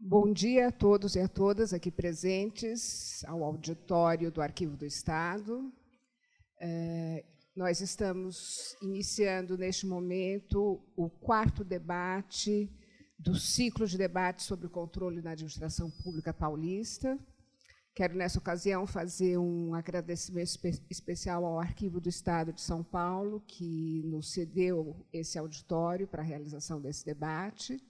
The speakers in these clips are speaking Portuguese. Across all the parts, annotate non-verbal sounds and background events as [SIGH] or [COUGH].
Bom dia a todos e a todas aqui presentes ao auditório do Arquivo do Estado. É, nós estamos iniciando neste momento o quarto debate do ciclo de debates sobre o controle na administração pública paulista. Quero, nessa ocasião, fazer um agradecimento espe especial ao Arquivo do Estado de São Paulo, que nos cedeu esse auditório para a realização desse debate.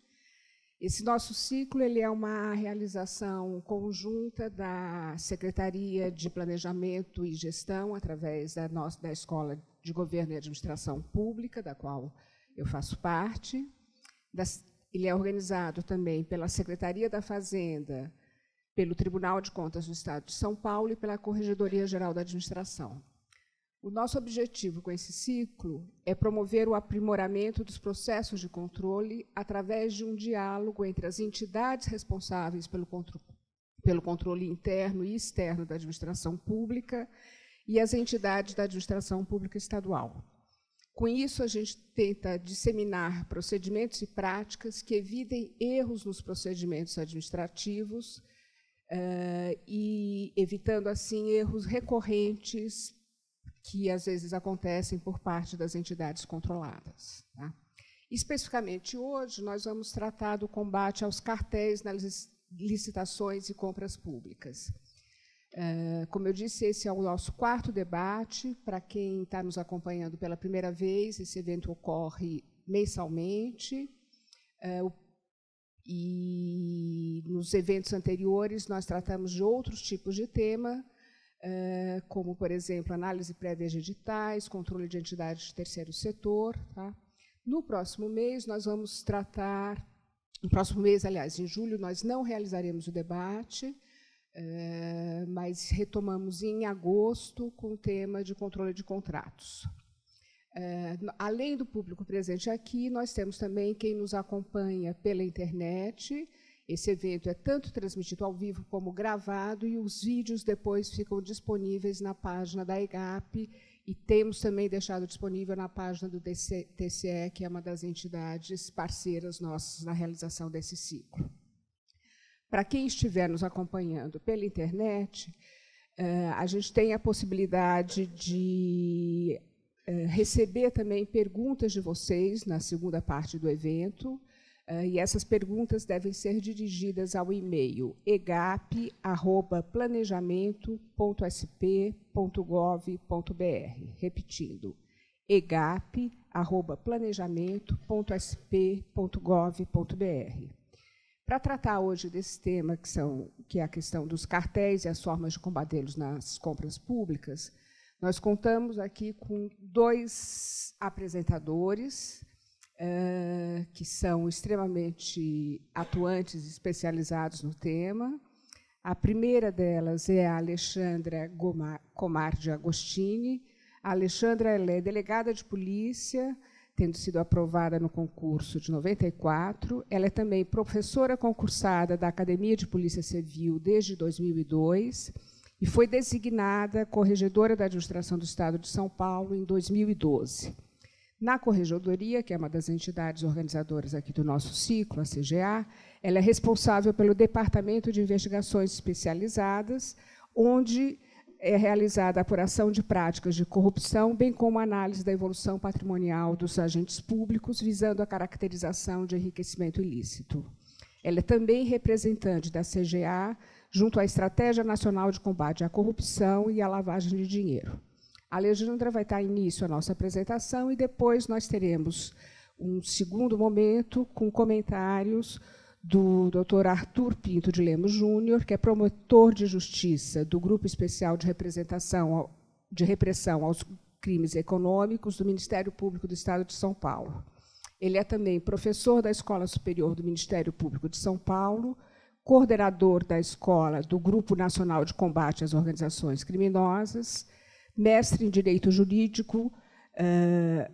Esse nosso ciclo ele é uma realização conjunta da Secretaria de Planejamento e Gestão, através da, nossa, da Escola de Governo e Administração Pública, da qual eu faço parte. Das, ele é organizado também pela Secretaria da Fazenda, pelo Tribunal de Contas do Estado de São Paulo e pela Corregedoria Geral da Administração. O nosso objetivo com esse ciclo é promover o aprimoramento dos processos de controle através de um diálogo entre as entidades responsáveis pelo, contro pelo controle interno e externo da administração pública e as entidades da administração pública estadual. Com isso, a gente tenta disseminar procedimentos e práticas que evitem erros nos procedimentos administrativos uh, e evitando, assim, erros recorrentes que às vezes acontecem por parte das entidades controladas. Tá? Especificamente hoje, nós vamos tratar do combate aos cartéis nas licitações e compras públicas. Eh, como eu disse, esse é o nosso quarto debate. Para quem está nos acompanhando pela primeira vez, esse evento ocorre mensalmente. Eh, o e nos eventos anteriores nós tratamos de outros tipos de tema, eh, como, por exemplo, análise prévia de editais, controle de entidades de terceiro setor. Tá? No próximo mês nós vamos tratar, no próximo mês, aliás, em julho, nós não realizaremos o debate, eh, mas retomamos em agosto com o tema de controle de contratos. É, além do público presente aqui, nós temos também quem nos acompanha pela internet. Esse evento é tanto transmitido ao vivo como gravado, e os vídeos depois ficam disponíveis na página da EGAP. E temos também deixado disponível na página do TCE, que é uma das entidades parceiras nossas na realização desse ciclo. Para quem estiver nos acompanhando pela internet, é, a gente tem a possibilidade de eh, receber também perguntas de vocês na segunda parte do evento. Eh, e essas perguntas devem ser dirigidas ao e-mail egap.planejamento.sp.gov.br. Repetindo, egap.planejamento.sp.gov.br. Para tratar hoje desse tema, que, são, que é a questão dos cartéis e as formas de combatê-los nas compras públicas, nós contamos aqui com dois apresentadores eh, que são extremamente atuantes, especializados no tema. A primeira delas é a Alexandra Comardi Agostini. A Alexandra é delegada de polícia, tendo sido aprovada no concurso de 94. Ela é também professora concursada da Academia de Polícia Civil desde 2002 e foi designada corregedora da Administração do Estado de São Paulo em 2012. Na corregedoria, que é uma das entidades organizadoras aqui do nosso ciclo, a CGA, ela é responsável pelo Departamento de Investigações Especializadas, onde é realizada a apuração de práticas de corrupção, bem como a análise da evolução patrimonial dos agentes públicos, visando a caracterização de enriquecimento ilícito. Ela é também representante da CGA junto à Estratégia Nacional de Combate à Corrupção e à Lavagem de Dinheiro. A Alejandra vai dar início à nossa apresentação e depois nós teremos um segundo momento com comentários do Dr. Arthur Pinto de Lemos Júnior, que é promotor de justiça do Grupo Especial de Representação de Repressão aos Crimes Econômicos do Ministério Público do Estado de São Paulo. Ele é também professor da Escola Superior do Ministério Público de São Paulo, coordenador da escola do Grupo Nacional de Combate às Organizações Criminosas, mestre em Direito Jurídico, eh,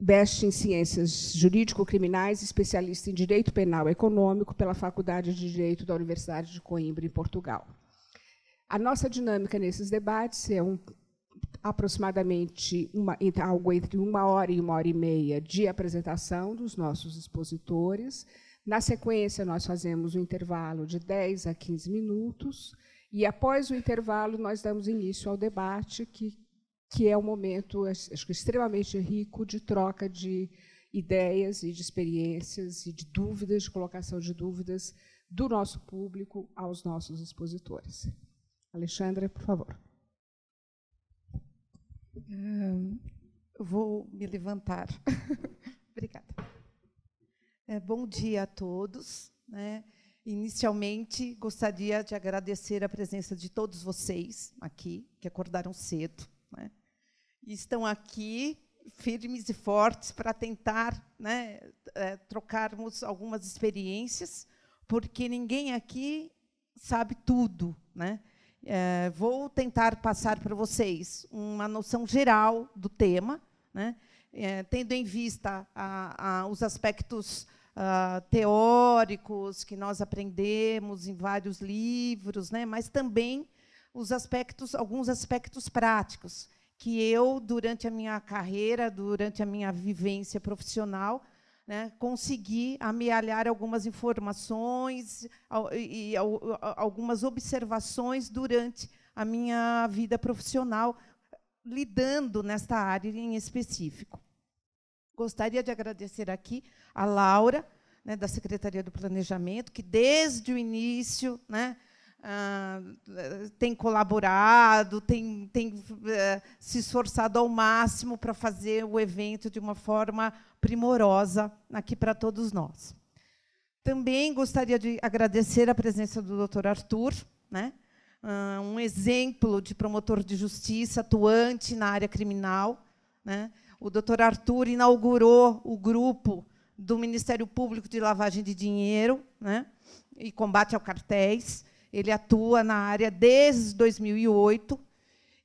mestre em Ciências Jurídico-Criminais, especialista em Direito Penal Econômico pela Faculdade de Direito da Universidade de Coimbra, em Portugal. A nossa dinâmica nesses debates é um, aproximadamente uma, algo entre uma hora e uma hora e meia de apresentação dos nossos expositores, na sequência, nós fazemos um intervalo de 10 a 15 minutos e, após o intervalo, nós damos início ao debate, que, que é um momento acho que extremamente rico de troca de ideias e de experiências e de dúvidas, de colocação de dúvidas do nosso público aos nossos expositores. Alexandra, por favor. vou me levantar. [LAUGHS] Obrigada. É, bom dia a todos. Né? Inicialmente, gostaria de agradecer a presença de todos vocês aqui, que acordaram cedo. Né? E estão aqui firmes e fortes para tentar né, é, trocarmos algumas experiências, porque ninguém aqui sabe tudo. Né? É, vou tentar passar para vocês uma noção geral do tema, né? É, tendo em vista a, a, os aspectos uh, teóricos que nós aprendemos em vários livros, né? mas também os aspectos, alguns aspectos práticos que eu, durante a minha carreira, durante a minha vivência profissional, né, consegui amealhar algumas informações e, e algumas observações durante a minha vida profissional, lidando nesta área em específico. Gostaria de agradecer aqui a Laura, né, da Secretaria do Planejamento, que desde o início né, ah, tem colaborado, tem, tem eh, se esforçado ao máximo para fazer o evento de uma forma primorosa aqui para todos nós. Também gostaria de agradecer a presença do Dr. Arthur, né? Ah, um exemplo de promotor de justiça atuante na área criminal, né? o doutor Arthur inaugurou o grupo do Ministério Público de Lavagem de Dinheiro né, e Combate ao Cartéis. Ele atua na área desde 2008.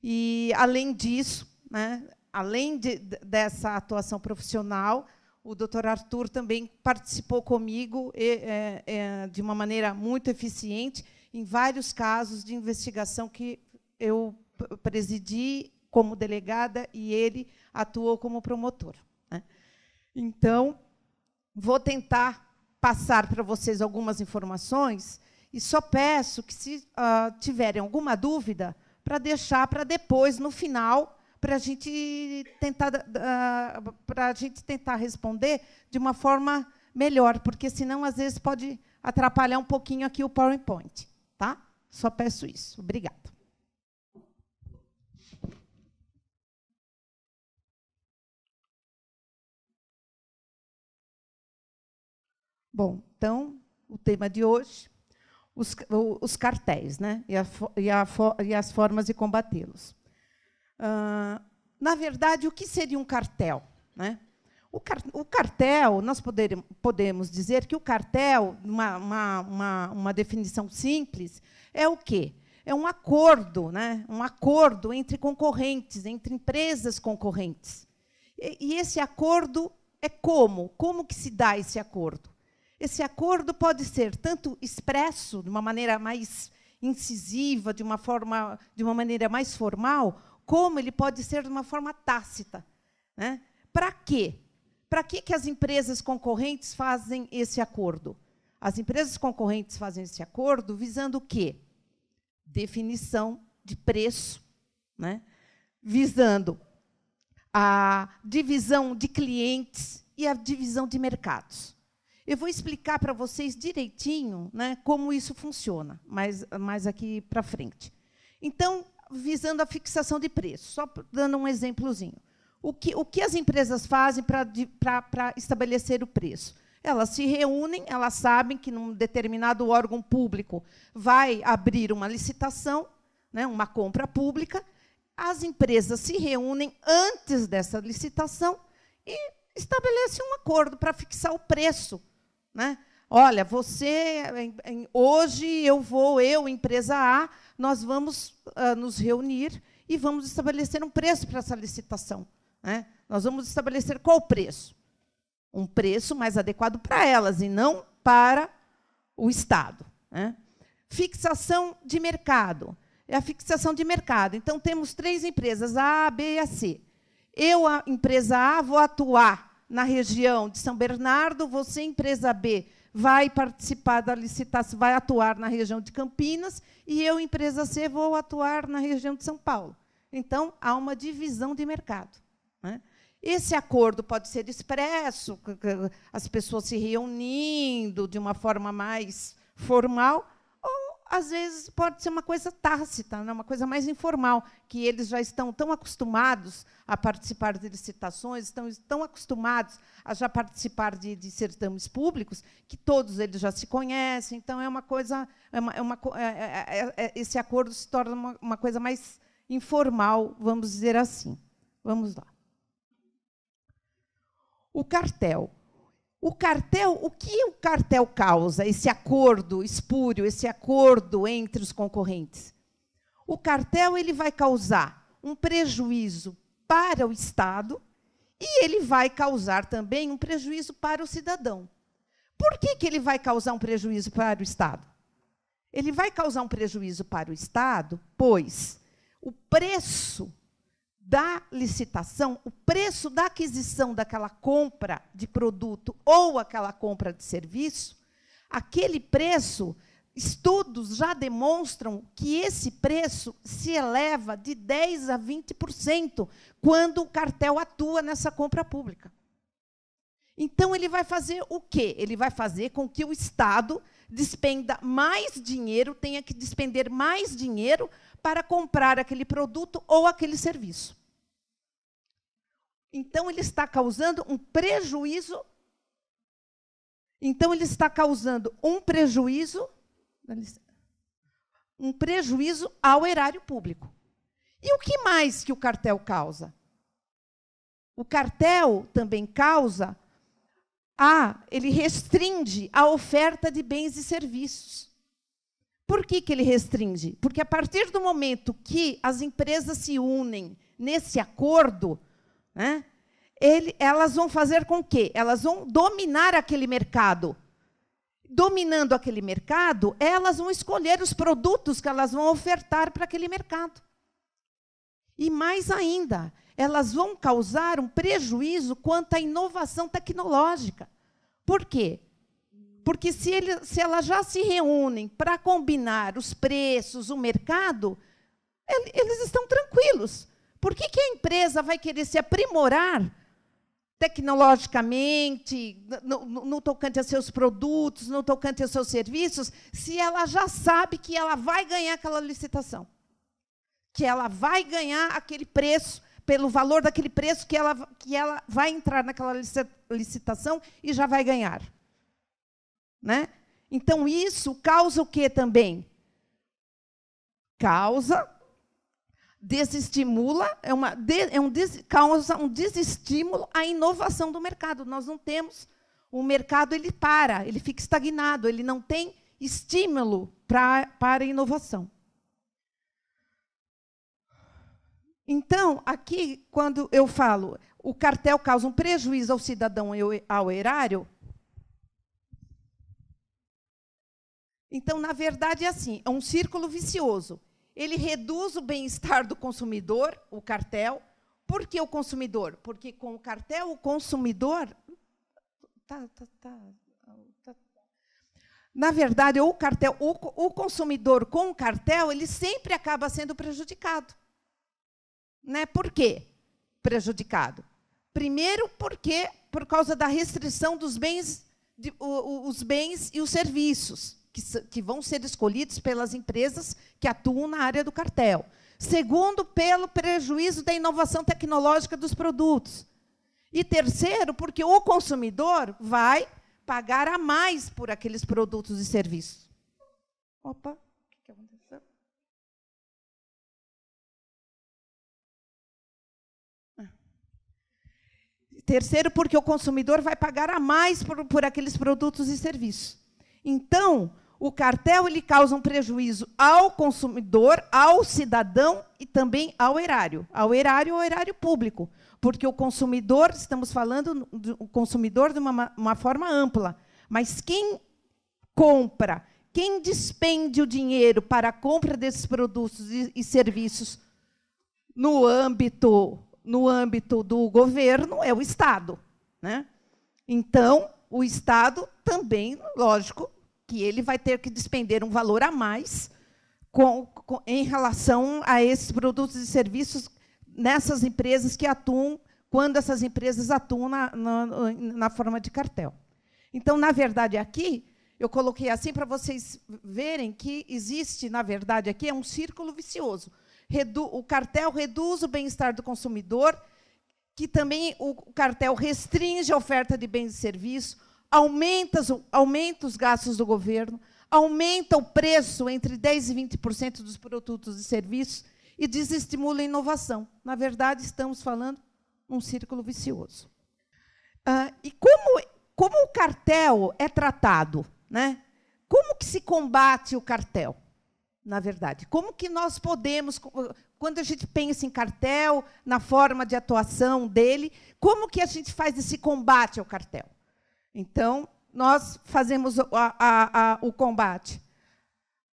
E, além disso, né, além de, dessa atuação profissional, o doutor Arthur também participou comigo e, é, é, de uma maneira muito eficiente em vários casos de investigação que eu presidi como delegada e ele atuou como promotor. Né? Então, vou tentar passar para vocês algumas informações e só peço que, se uh, tiverem alguma dúvida, para deixar para depois, no final, para a gente tentar uh, para a gente tentar responder de uma forma melhor, porque senão às vezes pode atrapalhar um pouquinho aqui o PowerPoint, tá? Só peço isso. Obrigada. Bom, então, o tema de hoje, os, os cartéis né? e, a, e, a, e as formas de combatê-los. Ah, na verdade, o que seria um cartel? Né? O, car, o cartel, nós poder, podemos dizer que o cartel, uma, uma, uma, uma definição simples, é o quê? É um acordo, né? um acordo entre concorrentes, entre empresas concorrentes. E, e esse acordo é como? Como que se dá esse acordo? Esse acordo pode ser tanto expresso, de uma maneira mais incisiva, de uma, forma, de uma maneira mais formal, como ele pode ser de uma forma tácita. Né? Para quê? Para que, que as empresas concorrentes fazem esse acordo? As empresas concorrentes fazem esse acordo visando o quê? Definição de preço, né? visando a divisão de clientes e a divisão de mercados. Eu vou explicar para vocês direitinho né, como isso funciona, mais, mais aqui para frente. Então, visando a fixação de preço, só dando um exemplozinho. O que, o que as empresas fazem para estabelecer o preço? Elas se reúnem, elas sabem que num determinado órgão público vai abrir uma licitação, né, uma compra pública. As empresas se reúnem antes dessa licitação e estabelece um acordo para fixar o preço né? Olha, você hoje eu vou, eu, empresa A, nós vamos uh, nos reunir e vamos estabelecer um preço para essa licitação. Né? Nós vamos estabelecer qual preço? Um preço mais adequado para elas e não para o Estado. Né? Fixação de mercado. É a fixação de mercado. Então, temos três empresas, A, B e a C. Eu, a empresa A, vou atuar na região de São Bernardo, você, empresa B, vai participar da licitação, vai atuar na região de Campinas, e eu, empresa C, vou atuar na região de São Paulo. Então, há uma divisão de mercado. Né? Esse acordo pode ser expresso, as pessoas se reunindo de uma forma mais formal, às vezes pode ser uma coisa tácita, né? uma coisa mais informal, que eles já estão tão acostumados a participar de licitações, estão tão acostumados a já participar de, de certames públicos, que todos eles já se conhecem. Então, é uma coisa. É uma, é uma é é, é, é, esse acordo se torna uma, uma coisa mais informal, vamos dizer assim. Vamos lá. O cartel o cartel, o que o cartel causa, esse acordo espúrio, esse acordo entre os concorrentes? O cartel ele vai causar um prejuízo para o Estado e ele vai causar também um prejuízo para o cidadão. Por que, que ele vai causar um prejuízo para o Estado? Ele vai causar um prejuízo para o Estado, pois o preço da licitação, o preço da aquisição daquela compra de produto ou aquela compra de serviço, aquele preço, estudos já demonstram que esse preço se eleva de 10 a 20% quando o cartel atua nessa compra pública. Então ele vai fazer o quê? Ele vai fazer com que o Estado despenda mais dinheiro, tenha que despender mais dinheiro para comprar aquele produto ou aquele serviço. Então, ele está causando um prejuízo. Então, ele está causando um prejuízo. Um prejuízo ao erário público. E o que mais que o cartel causa? O cartel também causa a, ele restringe a oferta de bens e serviços. Por que, que ele restringe? Porque a partir do momento que as empresas se unem nesse acordo, né, ele, elas vão fazer com que? Elas vão dominar aquele mercado. Dominando aquele mercado, elas vão escolher os produtos que elas vão ofertar para aquele mercado. E mais ainda, elas vão causar um prejuízo quanto à inovação tecnológica. Por quê? Porque se, ele, se elas já se reúnem para combinar os preços, o mercado, ele, eles estão tranquilos. Por que, que a empresa vai querer se aprimorar tecnologicamente, no, no, no, tocante a seus produtos, no tocante a seus serviços, se ela já sabe que ela vai ganhar aquela licitação? Que ela vai ganhar aquele preço, pelo valor daquele preço que ela, que ela vai entrar naquela licitação e já vai ganhar né? Então isso causa o que também? Causa desestimula, é, uma, é um des, causa um desestímulo à inovação do mercado. Nós não temos, o mercado ele para, ele fica estagnado, ele não tem estímulo pra, para inovação. Então, aqui, quando eu falo o cartel causa um prejuízo ao cidadão e ao erário, Então, na verdade, é assim: é um círculo vicioso. Ele reduz o bem-estar do consumidor, o cartel. Por que o consumidor? Porque com o cartel, o consumidor. Tá, tá, tá, tá. na verdade, o cartel, o consumidor com o cartel, ele sempre acaba sendo prejudicado. Né? Por quê? Prejudicado. Primeiro, porque por causa da restrição dos bens, de, o, os bens e os serviços que, que vão ser escolhidos pelas empresas que atuam na área do cartel. Segundo, pelo prejuízo da inovação tecnológica dos produtos. E terceiro, porque o consumidor vai pagar a mais por aqueles produtos e serviços. Opa, o que aconteceu? Ah. Terceiro, porque o consumidor vai pagar a mais por, por aqueles produtos e serviços. Então, o cartel ele causa um prejuízo ao consumidor, ao cidadão e também ao erário, ao erário ao erário público, porque o consumidor, estamos falando do consumidor de uma, uma forma ampla, mas quem compra, quem despende o dinheiro para a compra desses produtos e, e serviços no âmbito no âmbito do governo é o Estado, né? Então, o Estado também, lógico, que ele vai ter que despender um valor a mais com, com, em relação a esses produtos e serviços nessas empresas que atuam, quando essas empresas atuam na, na, na forma de cartel. Então, na verdade, aqui, eu coloquei assim para vocês verem que existe, na verdade, aqui é um círculo vicioso. Redu o cartel reduz o bem-estar do consumidor, que também o cartel restringe a oferta de bens e serviços, aumenta, aumenta os gastos do governo, aumenta o preço entre 10% e 20% dos produtos e serviços e desestimula a inovação. Na verdade, estamos falando num círculo vicioso. Ah, e como, como o cartel é tratado? Né? Como que se combate o cartel? Na verdade, como que nós podemos, quando a gente pensa em cartel, na forma de atuação dele, como que a gente faz esse combate ao cartel? Então, nós fazemos a, a, a, o combate.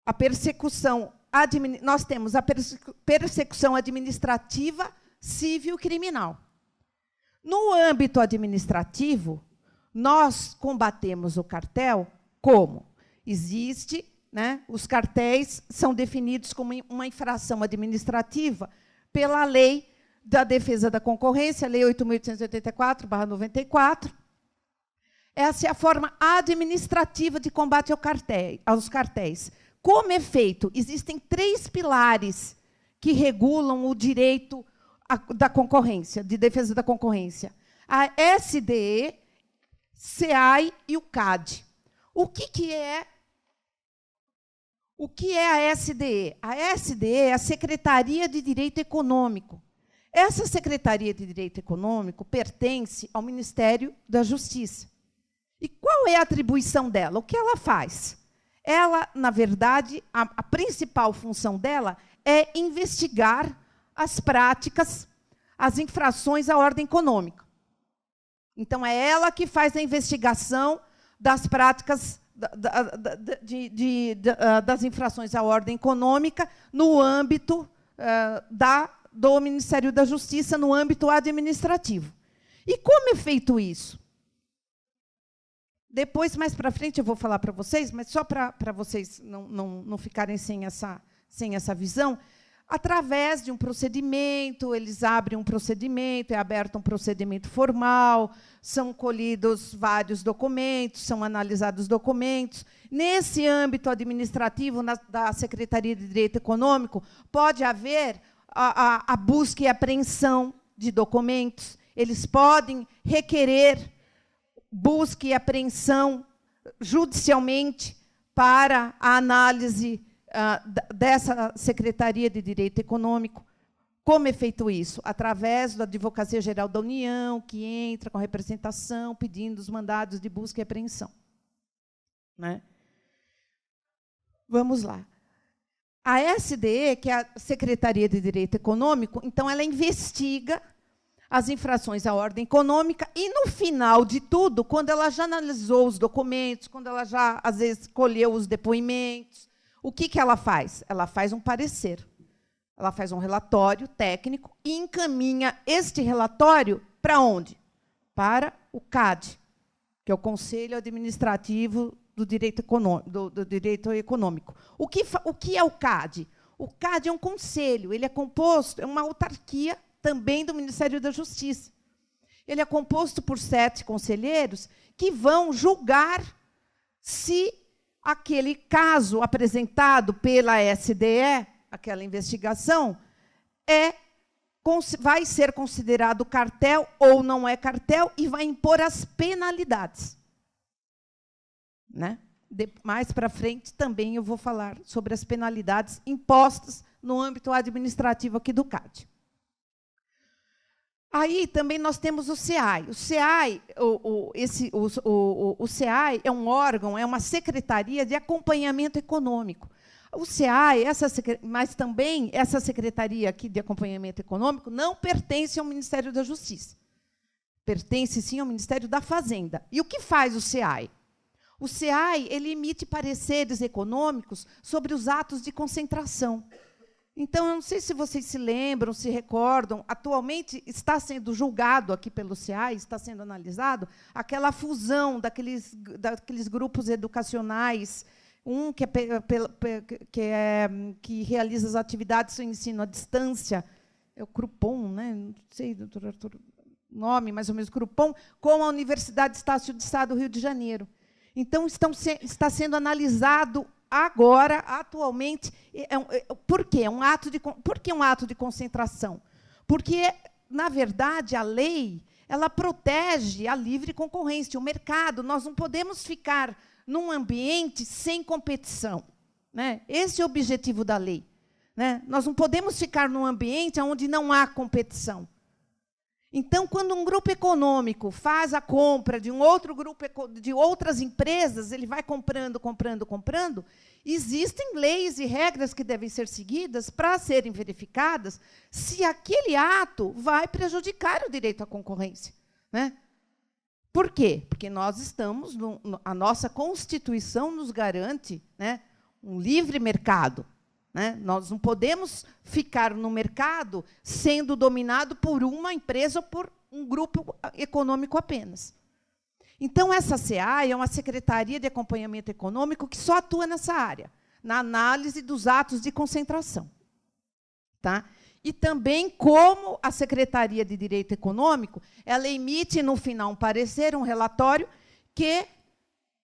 A persecução, nós temos a persecução administrativa, civil e criminal. No âmbito administrativo, nós combatemos o cartel como? Existe, né, os cartéis são definidos como uma infração administrativa pela lei da defesa da concorrência, lei 8.884, 94, essa é a forma administrativa de combate ao cartel, aos cartéis. Como é feito? Existem três pilares que regulam o direito a, da concorrência, de defesa da concorrência: a SDE, CAI e o CAD. O que, que é o que é a SDE? A SDE é a Secretaria de Direito Econômico. Essa Secretaria de Direito Econômico pertence ao Ministério da Justiça. E qual é a atribuição dela? O que ela faz? Ela, na verdade, a, a principal função dela é investigar as práticas, as infrações à ordem econômica. Então, é ela que faz a investigação das práticas da, da, de, de, de, ah, das infrações à ordem econômica no âmbito uh, da, do Ministério da Justiça, no âmbito administrativo. E como é feito isso? Depois, mais para frente, eu vou falar para vocês, mas só para vocês não, não, não ficarem sem essa, sem essa visão, através de um procedimento, eles abrem um procedimento, é aberto um procedimento formal, são colhidos vários documentos, são analisados documentos. Nesse âmbito administrativo, na, da Secretaria de Direito Econômico, pode haver a, a, a busca e apreensão de documentos, eles podem requerer busca e apreensão judicialmente para a análise uh, dessa Secretaria de Direito Econômico. Como é feito isso? Através da Advocacia Geral da União, que entra com representação, pedindo os mandados de busca e apreensão. Né? Vamos lá. A SDE, que é a Secretaria de Direito Econômico, então ela investiga as infrações à ordem econômica e, no final de tudo, quando ela já analisou os documentos, quando ela já, às vezes, colheu os depoimentos, o que, que ela faz? Ela faz um parecer. Ela faz um relatório técnico e encaminha este relatório para onde? Para o CAD, que é o Conselho Administrativo do Direito, Econômico. Do, do direito econômico. O, que, o que é o CAD? O CAD é um conselho, ele é composto, é uma autarquia também do Ministério da Justiça. Ele é composto por sete conselheiros que vão julgar se aquele caso apresentado pela SDE, aquela investigação, é vai ser considerado cartel ou não é cartel e vai impor as penalidades. Né? De, mais para frente também eu vou falar sobre as penalidades impostas no âmbito administrativo aqui do CAD. Aí também nós temos o SEAI. O SEAI, o, o, esse, o, o, o SEAI é um órgão, é uma secretaria de acompanhamento econômico. O SEAI, essa, mas também essa secretaria aqui de acompanhamento econômico não pertence ao Ministério da Justiça. Pertence sim ao Ministério da Fazenda. E o que faz o SEAI? O SEAI ele emite pareceres econômicos sobre os atos de concentração. Então, eu não sei se vocês se lembram, se recordam, atualmente está sendo julgado aqui pelo CIA, está sendo analisado, aquela fusão daqueles, daqueles grupos educacionais, um que, é, que, é, que realiza as atividades do ensino à distância, é o Crupom, né? não sei, doutor Arthur, nome mais ou menos, Crupom, com a Universidade Estácio de Estado do Rio de Janeiro. Então, estão se, está sendo analisado agora, atualmente. É, é um, é, por quê? É um ato de, por que um ato de concentração? Porque, na verdade, a lei ela protege a livre concorrência, o mercado. Nós não podemos ficar num ambiente sem competição. Né? Esse é o objetivo da lei. Né? Nós não podemos ficar num ambiente onde não há competição. Então, quando um grupo econômico faz a compra de um outro grupo de outras empresas, ele vai comprando, comprando, comprando, existem leis e regras que devem ser seguidas para serem verificadas se aquele ato vai prejudicar o direito à concorrência, né? Por quê? Porque nós estamos no, a nossa Constituição nos garante, né, um livre mercado. Né? Nós não podemos ficar no mercado sendo dominado por uma empresa ou por um grupo econômico apenas. Então, essa CA é uma Secretaria de Acompanhamento Econômico que só atua nessa área, na análise dos atos de concentração. Tá? E também como a Secretaria de Direito Econômico, ela emite no final um parecer, um relatório, que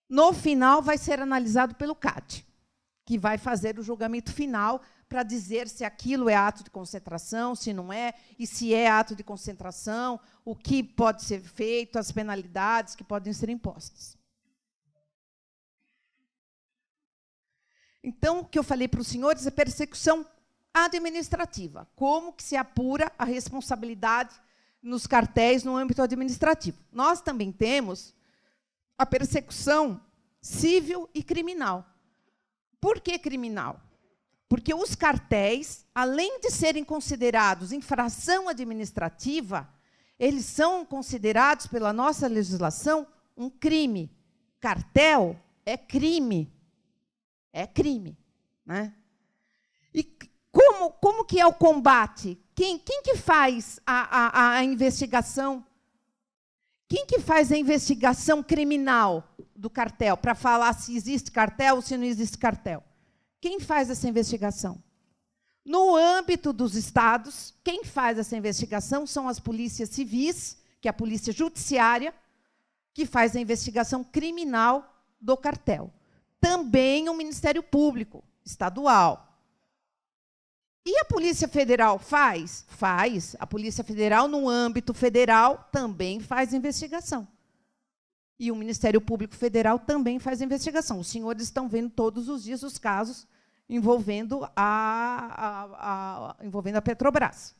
no final vai ser analisado pelo CAD que vai fazer o julgamento final para dizer se aquilo é ato de concentração, se não é, e se é ato de concentração, o que pode ser feito, as penalidades que podem ser impostas. Então, o que eu falei para os senhores é persecução administrativa. Como que se apura a responsabilidade nos cartéis no âmbito administrativo? Nós também temos a persecução civil e criminal. Por que criminal? Porque os cartéis, além de serem considerados infração administrativa, eles são considerados pela nossa legislação um crime. Cartel é crime. É crime, né? E como, como que é o combate? Quem, quem que faz a, a, a investigação quem que faz a investigação criminal do cartel para falar se existe cartel ou se não existe cartel? Quem faz essa investigação? No âmbito dos estados, quem faz essa investigação são as polícias civis, que é a polícia judiciária, que faz a investigação criminal do cartel. Também o Ministério Público estadual, e a Polícia Federal faz? Faz. A Polícia Federal, no âmbito federal, também faz investigação. E o Ministério Público Federal também faz investigação. Os senhores estão vendo todos os dias os casos envolvendo a, a, a, envolvendo a Petrobras.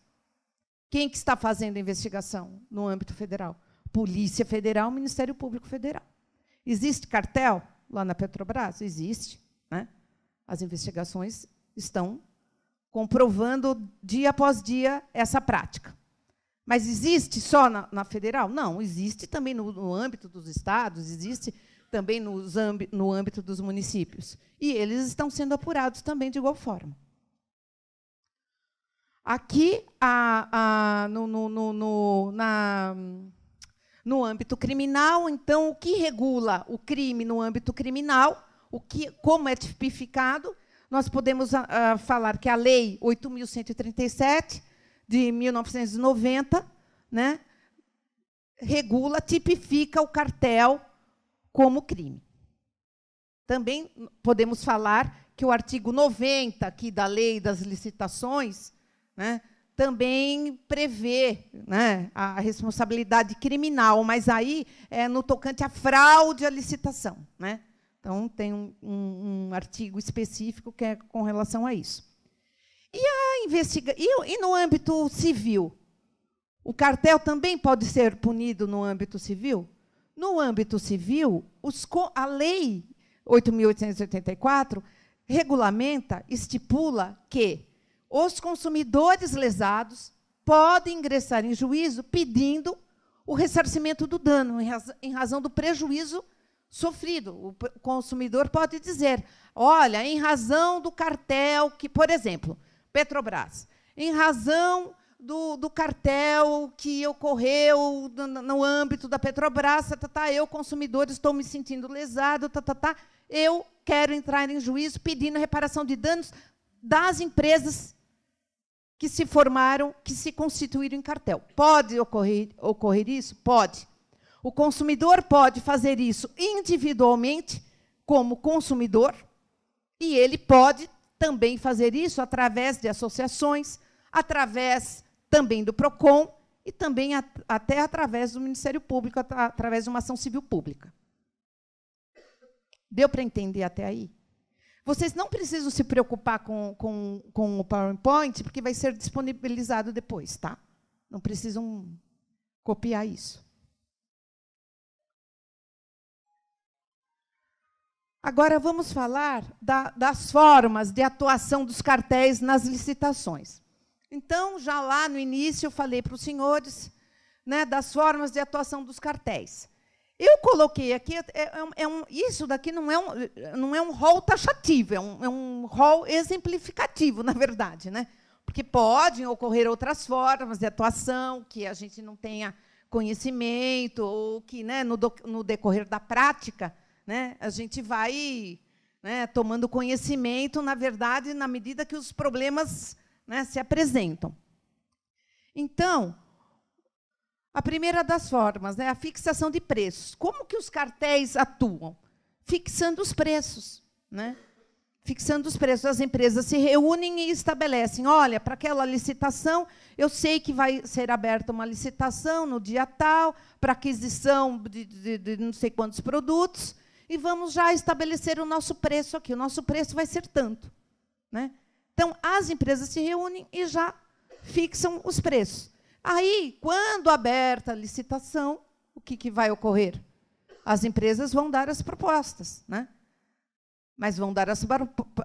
Quem que está fazendo a investigação no âmbito federal? Polícia Federal, Ministério Público Federal. Existe cartel lá na Petrobras? Existe. Né? As investigações estão comprovando dia após dia essa prática. Mas existe só na, na federal? Não, existe também no, no, âmbito dos estados, existe também ambi, no âmbito dos municípios. E eles estão sendo apurados também de igual forma. Aqui, a, a, no, no, no, na, no âmbito criminal, então, o que regula o crime no âmbito criminal, o que, como é tipificado, nós podemos uh, falar que a Lei 8.137, de 1990, né, regula, tipifica o cartel como crime. Também podemos falar que o artigo 90 aqui da Lei das Licitações né, também prevê né, a responsabilidade criminal, mas aí é no tocante à fraude à licitação. Né? Então, tem um, um, um artigo específico que é com relação a isso. E, a investiga e, e no âmbito civil? O cartel também pode ser punido no âmbito civil? No âmbito civil, a lei 8.884 regulamenta, estipula que os consumidores lesados podem ingressar em juízo pedindo o ressarcimento do dano em, razão do prejuízo sofrido. O consumidor pode dizer: olha, em razão do cartel que, por exemplo, Petrobras, em razão do, do cartel que ocorreu no, no, âmbito da Petrobras, tá, tá, tá, eu, consumidor, estou me sentindo lesado, tá, tá, tá, eu quero entrar em juízo pedindo reparação de danos das empresas que se formaram, que se constituíram em cartel. Pode ocorrer, ocorrer isso? Pode. O consumidor pode fazer isso individualmente, como consumidor, e ele pode também fazer isso através de associações, através também do PROCON e também at até através do Ministério Público, at através de uma ação civil pública. Deu para entender até aí? Vocês não precisam se preocupar com, com, com o PowerPoint, porque vai ser disponibilizado depois, tá? Não precisam copiar isso. Agora vamos falar da, das formas de atuação dos cartéis nas licitações. Então, já lá no início, eu falei para os senhores né, das formas de atuação dos cartéis. Eu coloquei aqui, é, é, é, é um, isso daqui não é um, não é um rol taxativo, é um, é um rol exemplificativo, [LAUGHS] na verdade, né? porque podem ocorrer outras formas de atuação que a gente não tenha conhecimento ou que, né, no, do, no decorrer da prática, né? A gente vai né, tomando conhecimento, na verdade, na medida que os problemas né, se apresentam. Então, a primeira das formas, né, a fixação de preços. Como que os cartéis atuam? Fixando os preços, né? Fixando os preços, as empresas se reúnem e estabelecem. Olha, para aquela licitação, eu sei que vai ser aberta uma licitação no dia tal, para aquisição de, de, de não sei quantos produtos e vamos já estabelecer o nosso preço aqui. O nosso preço vai ser tanto. Né? Então, as empresas se reúnem e já fixam os preços. Aí, quando aberta a licitação, o que, que vai ocorrer? As empresas vão dar as propostas, né? mas vão dar as,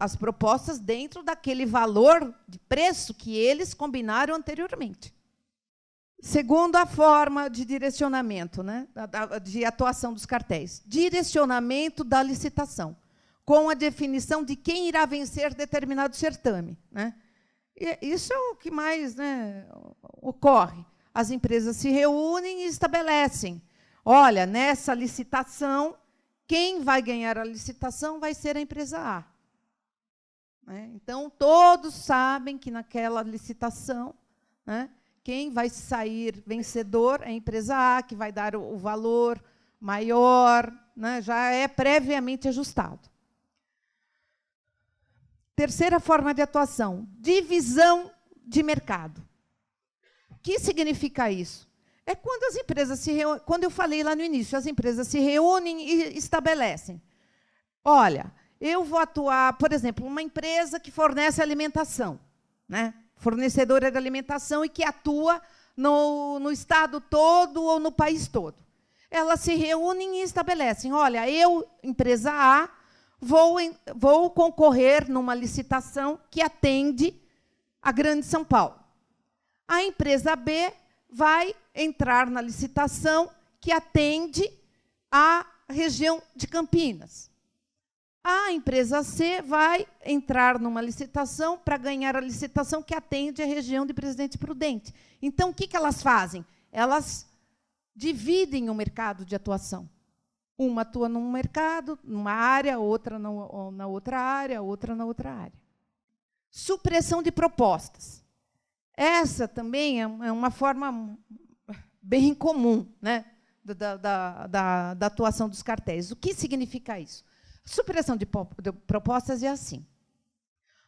as propostas dentro daquele valor de preço que eles combinaram anteriormente. Segundo a forma de direcionamento, né, de atuação dos cartéis. Direcionamento da licitação, com a definição de quem irá vencer determinado certame. Né. Isso é o que mais né, ocorre. As empresas se reúnem e estabelecem. Olha, nessa licitação, quem vai ganhar a licitação vai ser a empresa A. Né? Então, todos sabem que naquela licitação né, quem vai sair vencedor é a empresa A, que vai dar o valor maior, né? já é previamente ajustado. Terceira forma de atuação: divisão de mercado. O que significa isso? É quando as empresas se reúnem, quando eu falei lá no início, as empresas se reúnem e estabelecem. Olha, eu vou atuar, por exemplo, uma empresa que fornece alimentação, né? fornecedora de alimentação e que atua no, no estado todo ou no país todo. Elas se reúnem e estabelecem: olha, eu, empresa A, vou, vou concorrer numa licitação que atende a Grande São Paulo. A empresa B vai entrar na licitação que atende a região de Campinas. A empresa C vai entrar numa licitação para ganhar a licitação que atende a região de Presidente Prudente. Então, o que, que elas fazem? Elas dividem o mercado de atuação. Uma atua num mercado, numa área, outra na outra área, outra na outra área. Supressão de propostas. Essa também é, é uma forma bem comum né, da, da, da, da atuação dos cartéis. O que significa isso? supressão de, de propostas é assim.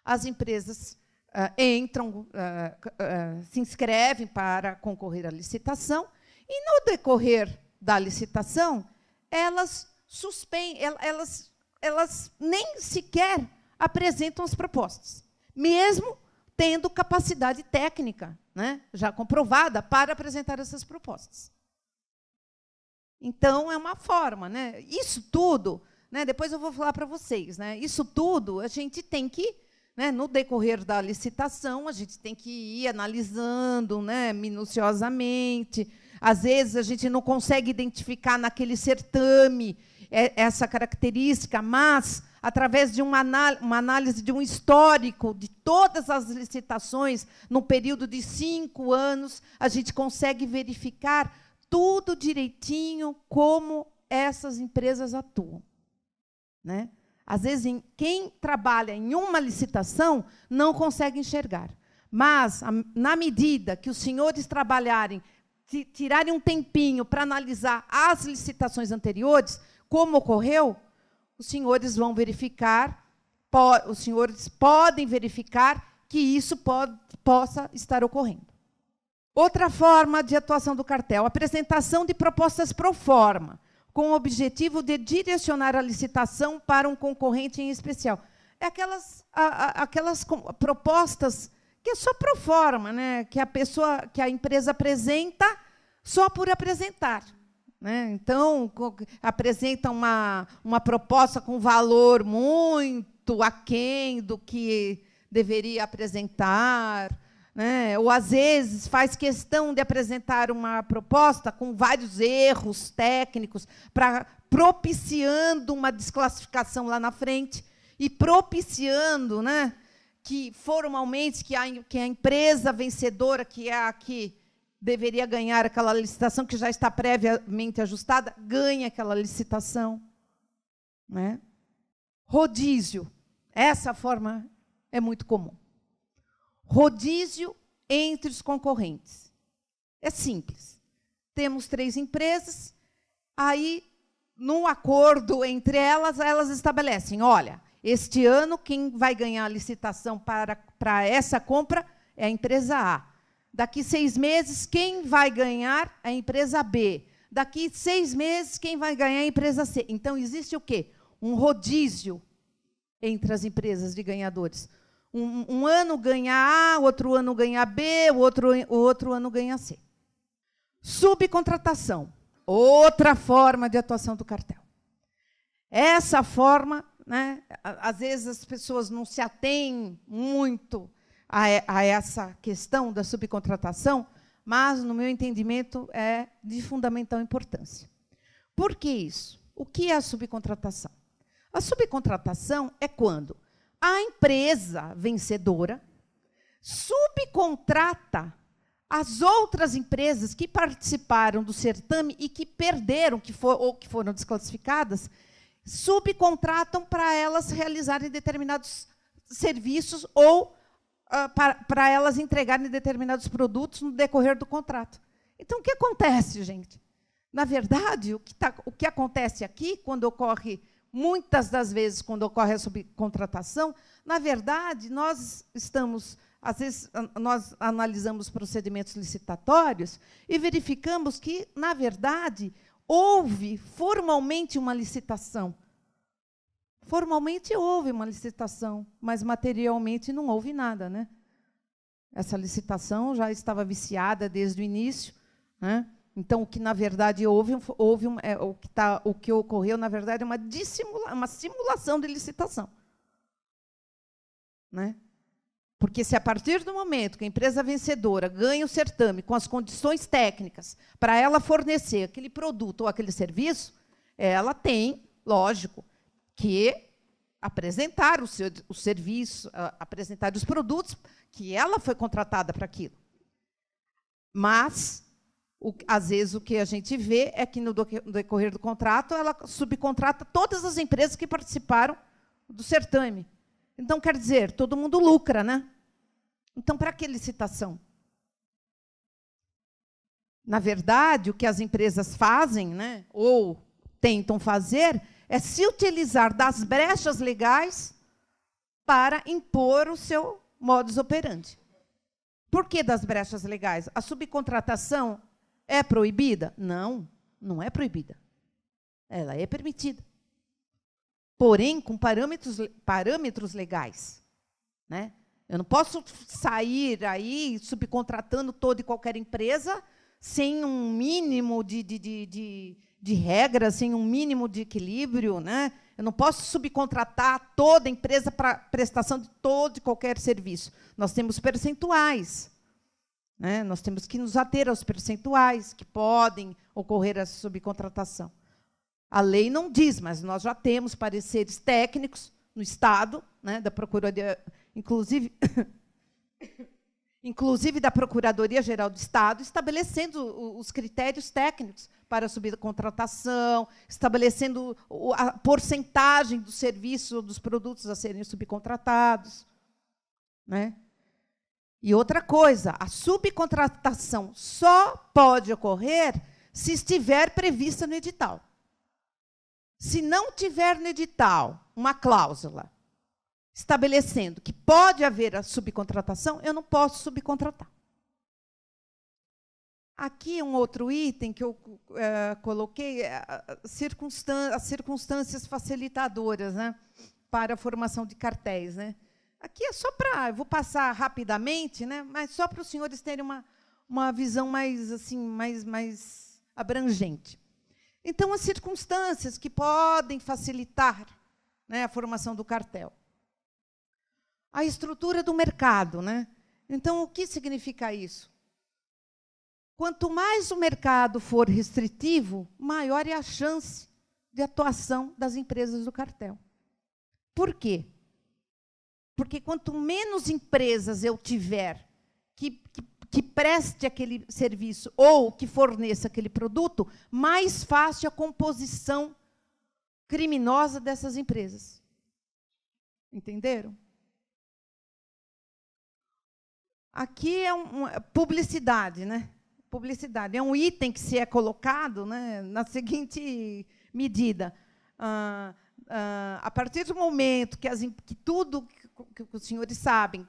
As empresas Uh, entram, uh, uh, se inscrevem para concorrer à licitação, e no decorrer da licitação, elas suspendem, elas, elas nem sequer apresentam as propostas, mesmo tendo capacidade técnica né, já comprovada para apresentar essas propostas. Então, é uma forma. Né? Isso tudo né? Depois eu vou falar para vocês. Né? Isso tudo a gente tem que, né, no decorrer da licitação, a gente tem que ir analisando né, minuciosamente. Às vezes a gente não consegue identificar naquele certame é, essa característica, mas através de uma, uma, análise de um histórico de todas as licitações, num período de cinco anos, a gente consegue verificar tudo direitinho como essas empresas atuam. Né? Às vezes, quem trabalha em uma licitação não consegue enxergar. Mas, na medida que os senhores trabalharem, tirarem um tempinho para analisar as licitações anteriores, como ocorreu, os senhores vão verificar, os senhores podem verificar que isso pode, possa estar ocorrendo. Outra forma de atuação do cartel, apresentação de propostas pro forma com o objetivo de direcionar a licitação para um concorrente em especial. É aquelas, aquelas propostas que é só pro forma, né? que a pessoa, que a empresa apresenta só por apresentar. Né? Então, apresenta uma, uma proposta com valor muito aquém do que deveria apresentar né? ou às vezes faz questão de apresentar uma proposta com vários erros técnicos, para propiciando uma desclassificação lá na frente e propiciando né, que formalmente que a, que a empresa vencedora, que é a que deveria ganhar aquela licitação, que já está previamente ajustada, ganha aquela licitação. Né? Rodízio. Essa forma é muito comum. Rodízio entre os concorrentes. É simples. Temos três empresas, aí, num acordo entre elas, elas estabelecem: olha, este ano quem vai ganhar a licitação para, para essa compra é a empresa A. Daqui seis meses, quem vai ganhar é a empresa B. Daqui seis meses, quem vai ganhar é a empresa C. Então, existe o quê? Um rodízio entre as empresas de ganhadores. Um, um, ano ganha A, outro ano ganha B, o outro, o outro ano ganha C. Subcontratação, outra forma de atuação do cartel. Essa forma, né, às vezes as pessoas não se atêm muito a, é, a essa questão da subcontratação, mas, no meu entendimento, é de fundamental importância. Por que isso? O que é a subcontratação? A subcontratação é quando a empresa vencedora subcontrata as outras empresas que participaram do certame e que perderam que for, ou que foram desclassificadas, subcontratam para elas realizarem determinados serviços ou uh, para, elas entregarem determinados produtos no decorrer do contrato. Então, o que acontece, gente? Na verdade, o que, tá, o que acontece aqui, quando ocorre muitas das vezes, quando ocorre a subcontratação, na verdade, nós estamos, às vezes, nós analisamos procedimentos licitatórios e verificamos que, na verdade, houve formalmente uma licitação. Formalmente houve uma licitação, mas materialmente não houve nada, né? Essa licitação já estava viciada desde o início, né? Então, o que na verdade houve, houve é, o, que tá, o que ocorreu, na verdade, é uma, dissimula, uma simulação de licitação. Né? Porque se a partir do momento que a empresa vencedora ganha o certame com as condições técnicas para ela fornecer aquele produto ou aquele serviço, ela tem, lógico, que apresentar o, seu, o serviço, apresentar os produtos que ela foi contratada para aquilo. Mas o, às vezes o que a gente vê é que no, decorrer do contrato ela subcontrata todas as empresas que participaram do certame. Então quer dizer, todo mundo lucra, né? Então para que licitação? Na verdade, o que as empresas fazem, né, ou tentam fazer, é se utilizar das brechas legais para impor o seu modus operandi. Por que das brechas legais? A subcontratação é proibida? Não, não é proibida. Ela é permitida. Porém, com parâmetros, parâmetros legais. Né? Eu não posso sair aí subcontratando toda e qualquer empresa sem um mínimo de, de, de, de, de regra, sem um mínimo de equilíbrio. Né? Eu não posso subcontratar toda a empresa para prestação de todo e qualquer serviço. Nós temos percentuais. Né? Nós temos que nos ater aos percentuais que podem ocorrer essa subcontratação. A lei não diz, mas nós já temos pareceres técnicos no Estado, né, da Procuradoria, inclusive, [COUGHS] inclusive da Procuradoria-Geral do Estado, estabelecendo os critérios técnicos para a subcontratação, estabelecendo a porcentagem do serviço, dos produtos a serem subcontratados. Né? E outra coisa, a subcontratação só pode ocorrer se estiver prevista no edital. Se não tiver no edital uma cláusula estabelecendo que pode haver a subcontratação, eu não posso subcontratar. Aqui um outro item que eu é, coloquei, é, as circunstâncias facilitadoras né, para a formação de cartéis. Né? Aqui é só para. Eu vou passar rapidamente, né? mas só para os senhores terem uma, uma visão mais, assim, mais, mais abrangente. Então, as circunstâncias que podem facilitar né, a formação do cartel. A estrutura do mercado. Né? Então, o que significa isso? Quanto mais o mercado for restritivo, maior é a chance de atuação das empresas do cartel. Por quê? Porque quanto menos empresas eu tiver que, que, que, preste aquele serviço ou que forneça aquele produto, mais fácil a composição criminosa dessas empresas. Entenderam? Aqui é um, é publicidade, né? Publicidade é um item que se é colocado né, na [LAUGHS] seguinte medida. Ah, ah, a partir do momento que, as, que tudo que os senhores sabem,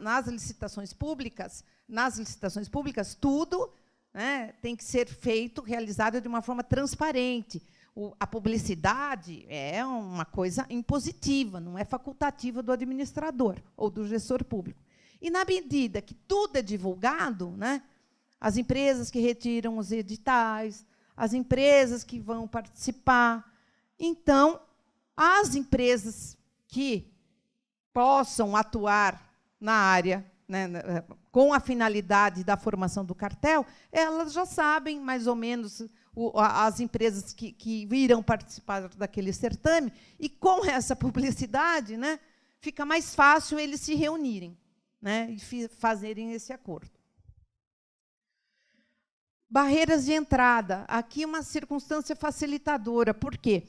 nas licitações públicas, nas licitações públicas, tudo né, tem que ser feito, realizado de uma forma transparente. O, a publicidade é uma coisa impositiva, não é facultativa do administrador ou do gestor público. E, na medida que tudo é divulgado, né, as empresas que retiram os editais, as empresas que vão participar, então, as empresas que possam atuar na área né, eh, com a finalidade da formação do cartel, elas já sabem mais ou menos o, as empresas que, que irão participar daquele certame, e com [LAUGHS] essa publicidade né, fica mais fácil eles se reunirem né, e fazerem esse acordo. Barreiras de entrada. Aqui uma circunstância facilitadora. Por quê?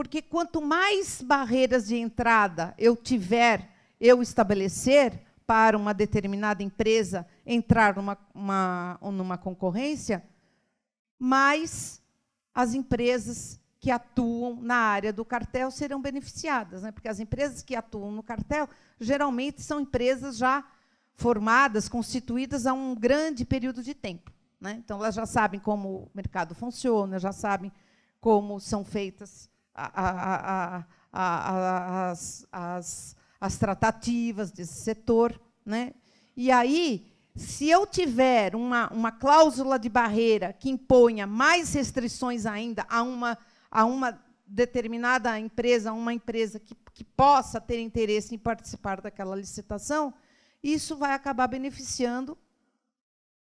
Porque quanto mais barreiras de entrada eu tiver, eu estabelecer para uma determinada empresa entrar numa, uma, numa concorrência, mais as empresas que atuam na área do cartel serão beneficiadas, né? porque as empresas que atuam no cartel geralmente são empresas já formadas, constituídas há um grande período de tempo. Né? Então, elas já sabem como o mercado funciona, já sabem como são feitas a, a, as, as, as tratativas desse setor. Né? E aí, se eu tiver uma, uma cláusula de barreira que imponha mais restrições ainda a uma, a uma determinada empresa, a uma empresa que, que possa ter interesse em participar daquela licitação, isso vai acabar beneficiando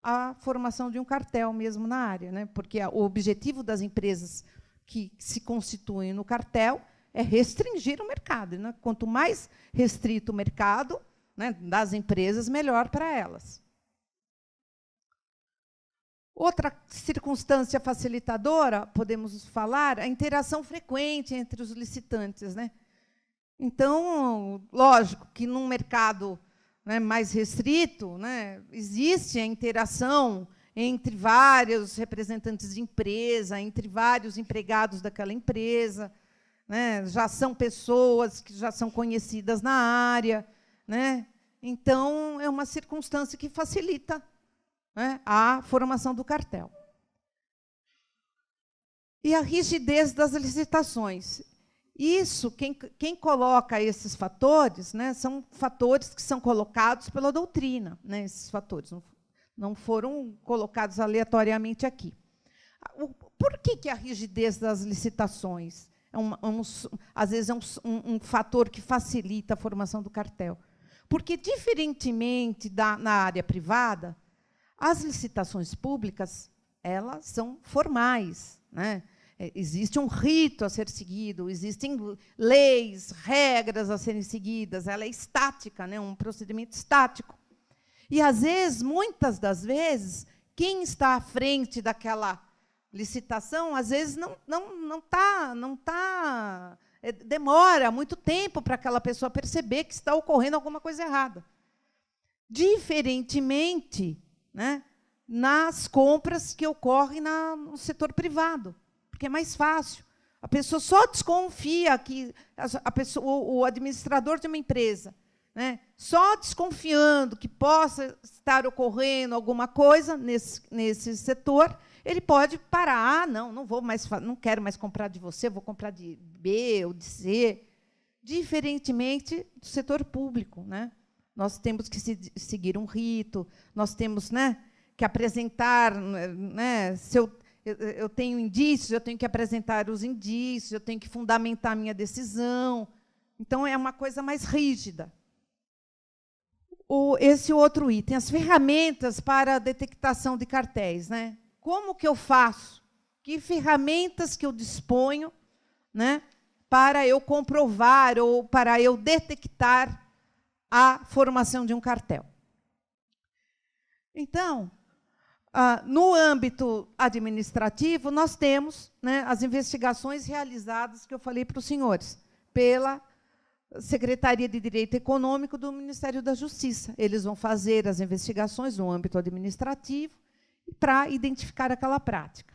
a formação de um cartel mesmo na área, né? porque o objetivo das empresas que se constituem no cartel é restringir o mercado. Né? Quanto mais restrito o mercado né, das empresas, melhor para elas. Outra circunstância facilitadora, podemos falar, a interação frequente entre os licitantes. Né? Então, lógico que num mercado né, mais restrito, né, existe a interação entre vários representantes de empresa, entre vários empregados daquela empresa. Né? Já são pessoas que já são conhecidas na área. Né? Então, é uma circunstância que facilita né, a formação do cartel. E a rigidez das licitações. Isso, quem, quem coloca esses fatores, né, são fatores que são colocados pela doutrina, né, esses fatores não foram colocados aleatoriamente aqui. Por que, que a rigidez das licitações? É um, é um, às vezes é um, um, fator que facilita a formação do cartel. Porque, diferentemente da na área privada, as licitações públicas elas são formais. Né? É, existe um rito a ser seguido, existem leis, regras a serem seguidas, ela é estática, né? um procedimento estático. E às vezes, muitas das vezes, quem está à frente daquela licitação, às vezes não não não tá, não tá, é, demora muito tempo para aquela pessoa perceber que está ocorrendo alguma coisa errada. Diferentemente, né, nas compras que ocorrem na, no setor privado, porque é mais fácil. A pessoa só desconfia que a, a pessoa, o, o administrador de uma empresa né? Só desconfiando que possa estar ocorrendo alguma coisa nesse, nesse setor, ele pode parar. Ah, não, não vou mais, não quero mais comprar de você, vou comprar de B ou de C. Diferentemente do setor público, né? Nós temos que se, seguir um rito, nós temos, né, que apresentar, né, né se eu, eu tenho indícios, eu tenho que apresentar os indícios, eu tenho que fundamentar a minha decisão. Então é uma coisa mais rígida o, esse outro item, as ferramentas para a detectação de cartéis. Né? Como que eu faço? Que ferramentas que eu disponho né, para eu comprovar ou para eu detectar a formação de um cartel? Então, ah, no âmbito administrativo, nós temos né, as investigações realizadas que eu falei para os senhores, pela Secretaria de Direito Econômico do Ministério da Justiça. Eles vão fazer as investigações no âmbito administrativo para identificar aquela prática.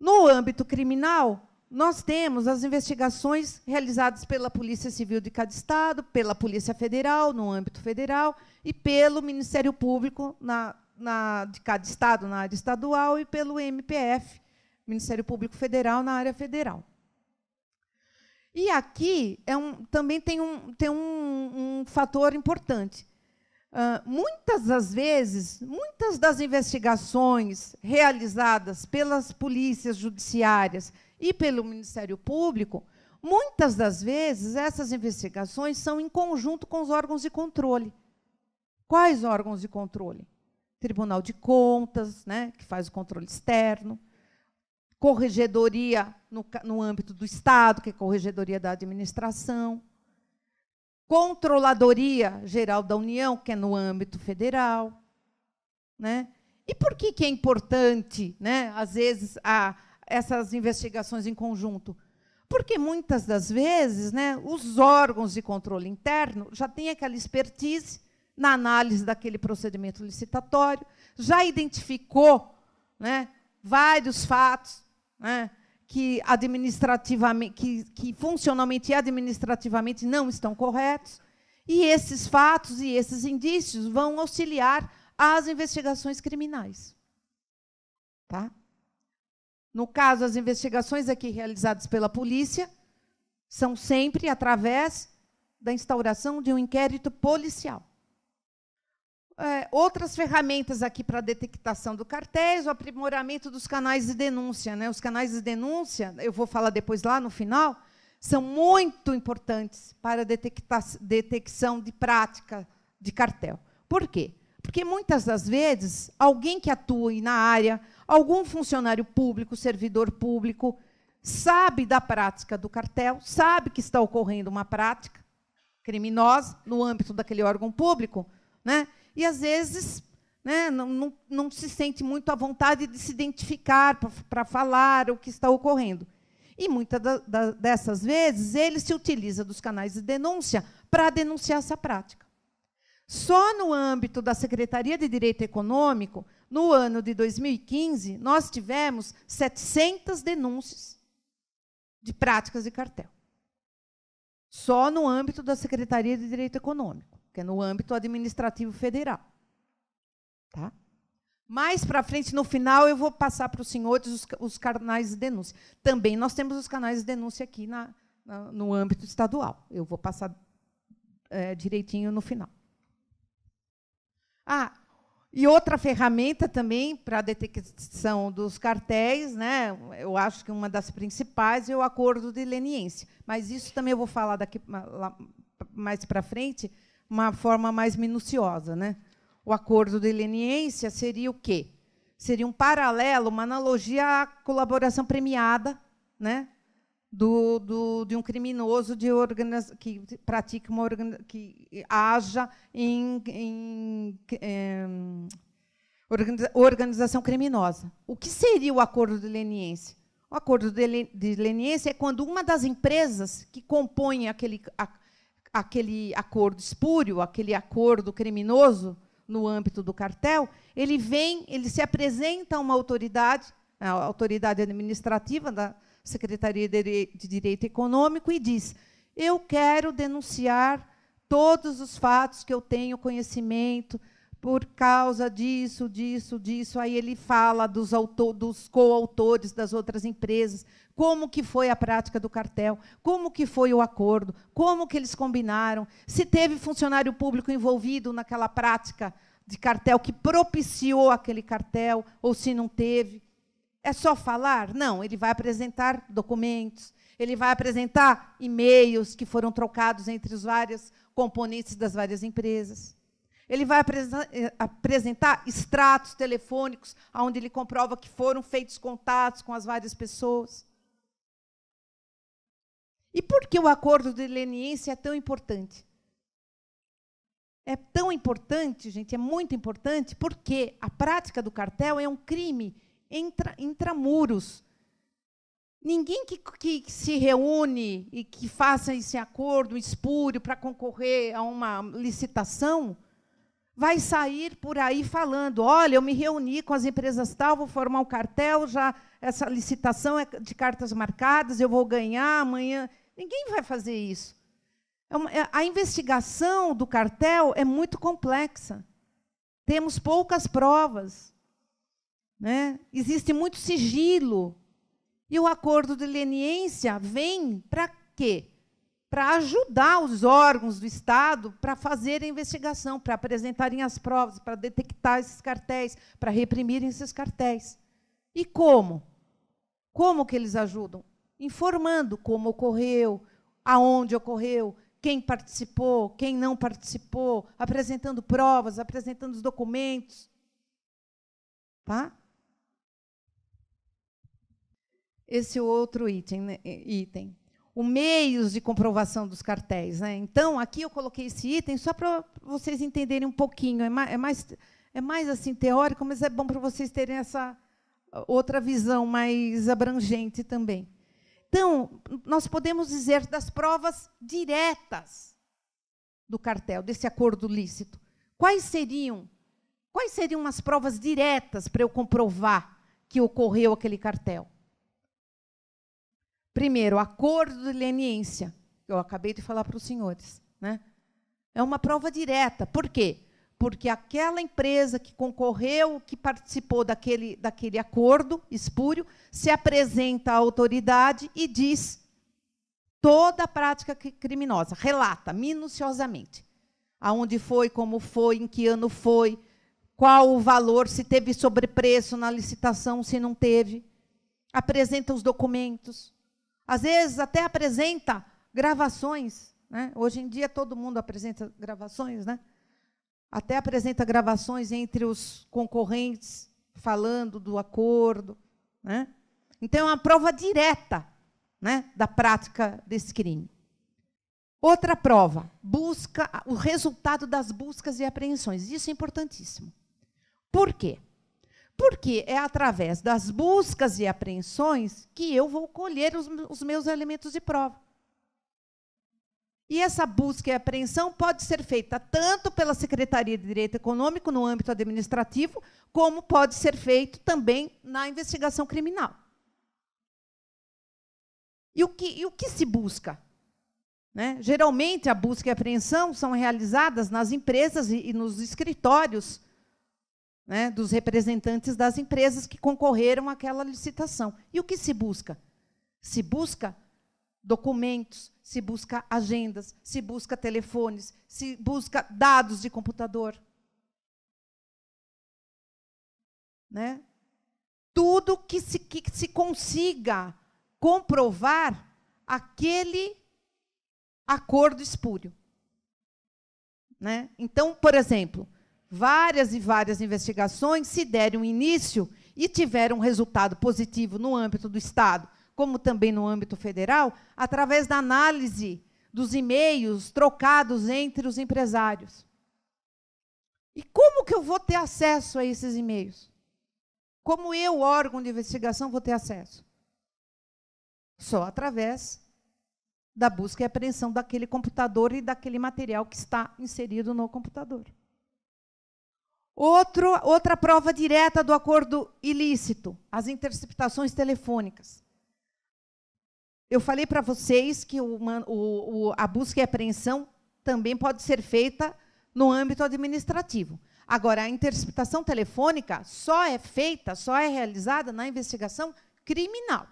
No âmbito criminal, nós temos as investigações realizadas pela Polícia Civil de cada estado, pela Polícia Federal, no âmbito federal, e pelo Ministério Público na, na, de cada estado, na área estadual, e pelo MPF, Ministério Público Federal, na área federal. E aqui é um, também tem um, tem um, um fator importante. Uh, muitas das vezes, muitas das investigações realizadas pelas polícias judiciárias e pelo Ministério Público, muitas das vezes essas investigações são em conjunto com os órgãos de controle. Quais órgãos de controle? Tribunal de Contas, né, que faz o controle externo, corregedoria no, no âmbito do Estado, que é a corregedoria da administração, controladoria geral da União, que é no âmbito federal. Né? E por que, que é importante, né, às vezes, a, essas investigações em conjunto? Porque muitas das vezes né, os órgãos de controle interno já têm aquela expertise na análise daquele procedimento licitatório, já identificou né, vários fatos né, que administrativamente, que, que funcionalmente e administrativamente não estão corretos. E esses fatos e esses indícios vão auxiliar as investigações criminais. Tá? No caso, as investigações aqui realizadas pela polícia são sempre através da instauração de um inquérito policial é, outras ferramentas aqui para detectação do cartéis, o aprimoramento dos canais de denúncia. Né? Os canais de denúncia, eu vou falar depois lá no final, são muito importantes para a detecção de prática de cartel. Por quê? Porque muitas das vezes, alguém que atua na área, algum funcionário público, servidor público, sabe da prática do cartel, sabe que está ocorrendo uma prática criminosa no âmbito daquele órgão público, né? e às vezes né, não, não, não se sente muito à vontade de se identificar para falar o que está ocorrendo. E muitas da, da, dessas vezes ele se utiliza dos canais de denúncia para denunciar essa prática. Só no âmbito da Secretaria de Direito Econômico, no ano de 2015, nós tivemos 700 denúncias de práticas de cartel. Só no âmbito da Secretaria de Direito Econômico que é no âmbito administrativo federal. Tá? Mais para frente, no final, eu vou passar para os senhores os, canais de denúncia. Também nós temos os canais de denúncia aqui na, na, no âmbito estadual. Eu vou passar é, direitinho no final. Ah, e outra ferramenta também para a detecção dos cartéis, né? eu acho que uma das principais é o acordo de leniência. Mas isso também eu vou falar daqui mais para frente, uma forma mais minuciosa. Né? O acordo de leniência seria o quê? Seria um paralelo, uma analogia à colaboração premiada né? do, do de um criminoso de que pratica uma que haja em, em, eh, organização criminosa. O que seria o acordo de leniência? O acordo de leniência é quando uma das empresas que compõe aquele, aquele acordo espúrio, aquele acordo criminoso no âmbito do cartel, ele vem, ele se apresenta a uma autoridade, a autoridade administrativa da Secretaria de Direito Econômico e diz: "Eu quero denunciar todos os fatos que eu tenho conhecimento por causa disso, disso, disso". Aí ele fala dos, autor, dos coautores das outras empresas, como que foi a prática do cartel, como que foi o acordo, como que eles combinaram, se teve funcionário público envolvido naquela prática de cartel que propiciou aquele cartel ou se não teve. É só falar? Não, ele vai apresentar documentos, ele vai apresentar e-mails que foram trocados entre os vários componentes das várias empresas. Ele vai eh, apresentar extratos telefônicos onde ele comprova que foram feitos contatos com as várias pessoas. E por que o acordo de leniência é tão importante? É tão importante, gente, é muito importante, porque a prática do cartel é um crime intra, intramuros. Ninguém que, que, se reúne e que faça esse acordo espúrio para concorrer a uma licitação vai sair por aí falando: olha, eu me reuni com as empresas tal, vou formar um cartel, já essa licitação é de cartas marcadas, eu vou ganhar amanhã. Ninguém vai fazer isso. É uma, é, a investigação do cartel é muito complexa. Temos poucas provas. Né? Existe muito sigilo. E o acordo de leniência vem para quê? Para ajudar os órgãos do Estado para fazer a investigação, para apresentarem as provas, para detectar esses cartéis, para reprimirem esses cartéis. E como? Como que eles ajudam? informando como ocorreu, aonde ocorreu, quem participou, quem não participou, apresentando provas, apresentando os documentos. Tá? Esse outro item, né? item. O meios de comprovação dos cartéis. Né? Então, aqui eu coloquei esse item só para vocês entenderem um pouquinho. É mais, é mais, é mais assim teórico, mas é bom para vocês terem essa outra visão mais abrangente também. Então, nós podemos dizer das provas diretas do cartel, desse acordo lícito. Quais seriam? Quais seriam as provas diretas para eu comprovar que ocorreu aquele cartel? Primeiro, acordo de leniência, que eu acabei de falar para os senhores, né? É uma prova direta. Por quê? porque aquela empresa que concorreu, que participou daquele, daquele acordo espúrio, se apresenta à autoridade e diz toda a prática criminosa, relata minuciosamente aonde foi, como foi, em que ano foi, qual o valor, se teve sobrepreço na licitação, se não teve. Apresenta os documentos. Às vezes até apresenta gravações. Né? Hoje em dia todo mundo apresenta gravações, né? até apresenta gravações entre os concorrentes falando do acordo. Né? Então, é uma prova direta né, da prática desse crime. Outra prova, busca o resultado das buscas e apreensões. Isso é importantíssimo. Por quê? Porque é através das buscas e apreensões que eu vou colher os, os meus elementos de prova. E essa busca e apreensão pode ser feita tanto pela Secretaria de Direito Econômico no âmbito administrativo, como pode ser feito também na investigação criminal. E o que, e o que se busca? Né? Geralmente, a busca e apreensão são realizadas nas empresas e, e nos escritórios né, dos representantes das empresas que concorreram àquela licitação. E o que se busca? Se busca documentos, se busca agendas, se busca telefones, se busca dados de computador. Né? Tudo que se, que se consiga comprovar aquele acordo espúrio. Né? Então, por exemplo, várias e várias investigações se deram início e tiveram resultado positivo no âmbito do Estado como também no âmbito federal, através da análise dos e-mails trocados entre os empresários. E como que eu vou ter acesso a esses e-mails? Como eu, órgão de investigação, vou ter acesso? Só através da busca e apreensão daquele computador e daquele material que está inserido no computador. Outro, outra prova direta do acordo ilícito, as interceptações telefônicas. Eu falei para vocês que o, o, a busca e apreensão também pode ser feita no âmbito administrativo. Agora, a interceptação telefônica só é feita, só é realizada na investigação criminal.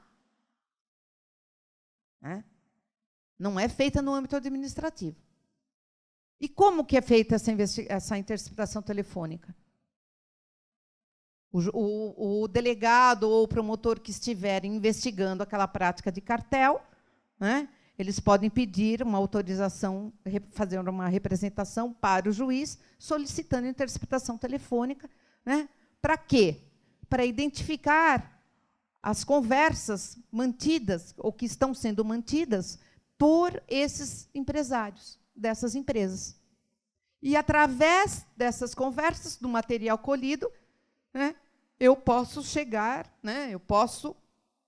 Né? Não é feita no âmbito administrativo. E como que é feita essa, essa interceptação telefônica? O, o, o delegado ou o promotor que estiver investigando aquela prática de cartel, né, eles podem pedir uma autorização, fazer uma representação para o juiz, solicitando interceptação telefônica. Né, para quê? Para identificar as conversas mantidas ou que estão sendo mantidas por esses empresários dessas empresas. E através dessas conversas, do material colhido, né, eu posso chegar, né, eu posso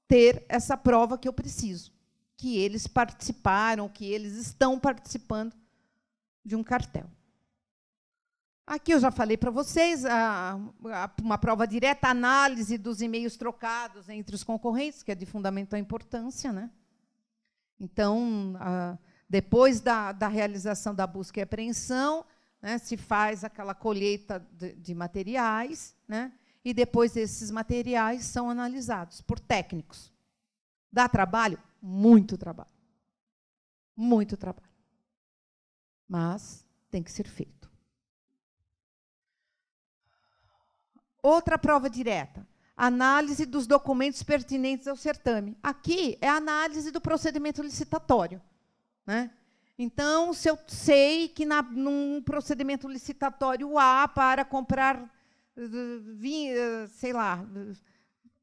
ter essa prova que eu preciso, que eles participaram, que eles estão participando de um cartel. Aqui eu já falei para vocês a, a, uma prova direta, análise dos e-mails trocados entre os concorrentes, que é de fundamental importância. Né? Então, a, depois da, da, realização da busca e apreensão, né, se faz aquela colheita de, de materiais, né, e depois esses materiais são analisados por técnicos. Dá trabalho? Muito trabalho. Muito trabalho. Mas tem que ser feito. Outra prova direta: análise dos documentos pertinentes ao certame. Aqui é a análise do procedimento licitatório. Né? Então, se eu sei que na, num procedimento licitatório A, para comprar eh, sei lá,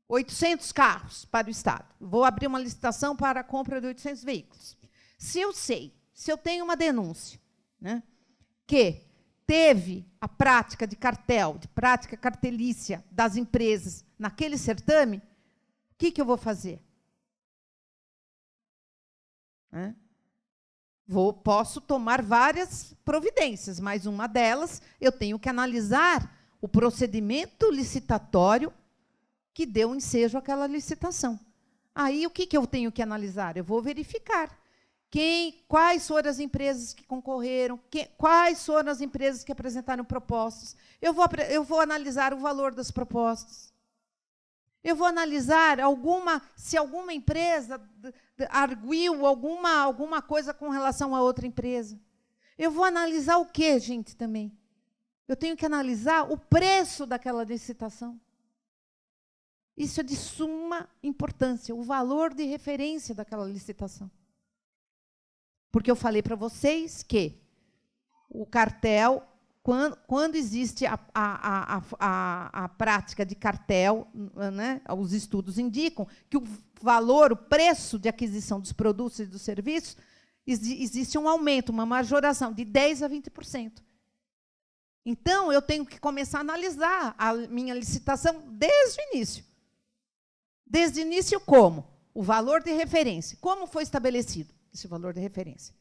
800 carros para o Estado. Vou abrir uma licitação para a compra de 800 veículos. Se eu sei, se eu tenho uma denúncia, né, que teve a prática de cartel, de prática cartelícia das empresas naquele certame, o que, que eu vou fazer? Né? Vou, posso tomar várias providências, mas uma delas eu tenho que analisar o procedimento licitatório que deu ensejo àquela licitação. Aí o que, que eu tenho que analisar? Eu vou verificar quem, quais foram as empresas que concorreram, que, quais foram as empresas que apresentaram propostas. Eu vou, eu vou analisar o valor das propostas. Eu vou analisar alguma, se alguma empresa arguiu alguma, alguma coisa com relação a outra empresa. Eu vou analisar o que, gente, também? eu tenho que analisar o preço daquela licitação. Isso é de suma importância, o valor de referência daquela licitação. Porque eu falei para vocês que o cartel, quando, quando existe a, a, a, a, a prática de cartel, né, os estudos indicam que o valor, o preço de aquisição dos produtos e dos serviços, existe um aumento, uma majoração de 10% a 20%. Então, eu tenho que começar a analisar a minha licitação desde o início. Desde o início, como? O valor de referência. Como foi estabelecido esse valor de referência?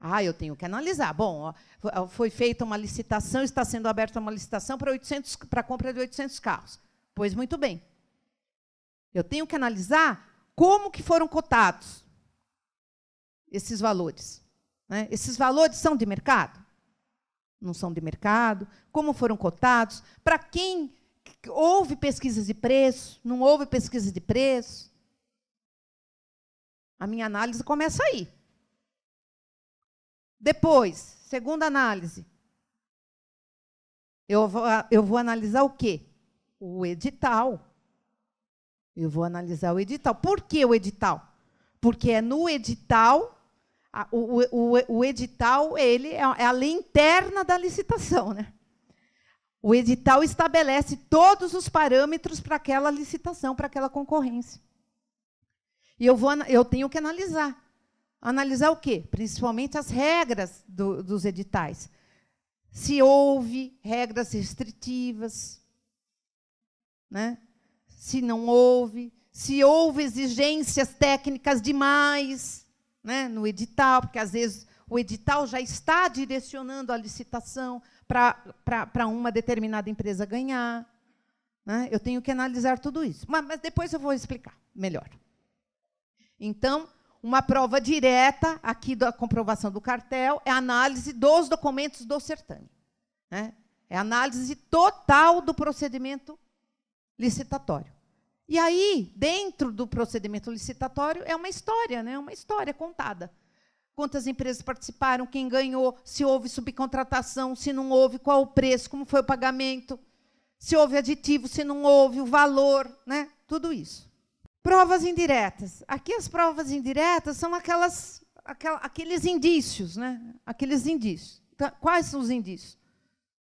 Ah, eu tenho que analisar. Bom, ó, foi feita uma licitação, está sendo aberta uma licitação para 800, para a compra de 800 carros. Pois muito bem. Eu tenho que analisar como que foram cotados esses valores. Né? Esses valores são de mercado? não são de mercado, como foram cotados, para quem houve pesquisas de preço, não houve pesquisa de preço. A minha análise começa aí. Depois, segunda análise, eu vou, eu vou analisar o quê? O edital. Eu vou analisar o edital. Por que o edital? Porque é no edital o, o, o, edital ele é, é a interna da licitação, né? O edital estabelece todos os parâmetros para aquela licitação, para aquela concorrência. E eu, vou, eu tenho que analisar. Analisar o quê? Principalmente as regras do, dos editais. Se houve regras restritivas, né? se não houve, se houve exigências técnicas demais né, no edital, porque às vezes o edital já está direcionando a licitação para uma determinada empresa ganhar. Né? Eu tenho que analisar tudo isso. Mas, mas depois eu vou explicar melhor. Então, uma prova direta aqui da comprovação do cartel é a análise dos documentos do certame. Né? É a análise total do procedimento licitatório. E aí, dentro do procedimento licitatório, é uma história, né? uma história contada. Quantas empresas participaram, quem ganhou, se houve subcontratação, se não houve, qual o preço, como foi o pagamento, se houve aditivo, se não houve, o valor, né? tudo isso. Provas indiretas. Aqui as provas indiretas são aquelas, aqueles indícios, né? Aqueles indícios. Então, quais são os indícios?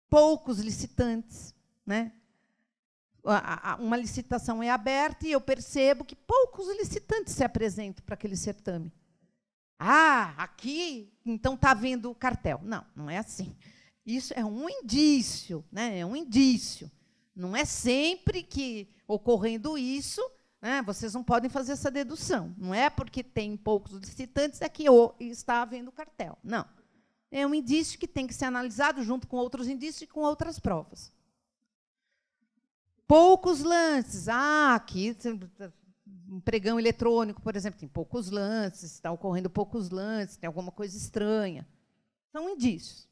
Poucos licitantes, né? uma licitação é aberta e eu percebo que poucos licitantes se apresentam para aquele certame. Ah, aqui, então está vendo o cartel. Não, não é assim. Isso é um indício, né? é um indício. Não é sempre que ocorrendo isso, né, vocês não podem fazer essa dedução. Não é porque tem poucos licitantes é que está havendo cartel. Não. É um indício que tem que ser analisado junto com outros indícios e com outras provas poucos lances. Ah, aqui um pregão eletrônico, por exemplo, tem poucos lances, está ocorrendo poucos lances, tem alguma coisa estranha. São indícios.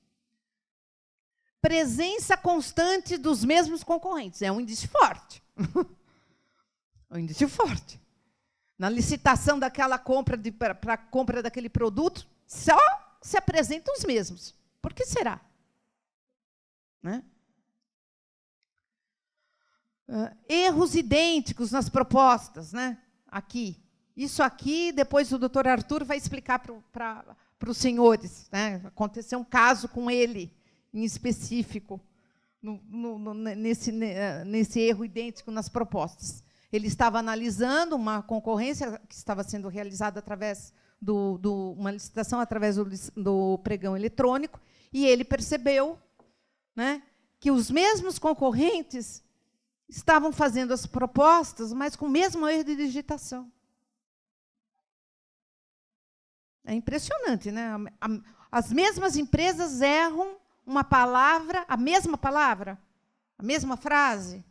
Presença constante dos mesmos concorrentes é um indício forte. [LAUGHS] um indício forte. Na licitação daquela compra para a compra daquele produto, só se apresentam os mesmos. Por que será? Né? uh, erros idênticos nas propostas, né? Aqui. Isso aqui, depois o doutor Arthur vai explicar para os senhores. Né? Aconteceu um caso com ele, em específico, no, no, nesse, eh, nesse erro idêntico nas propostas. Ele estava analisando uma concorrência que estava sendo realizada através do, do uma licitação através do, do pregão eletrônico e ele percebeu, né, que os mesmos concorrentes estavam fazendo as propostas, mas com o mesmo erro de digitação. É impressionante, né? As mesmas empresas erram uma palavra, a mesma palavra, a mesma frase.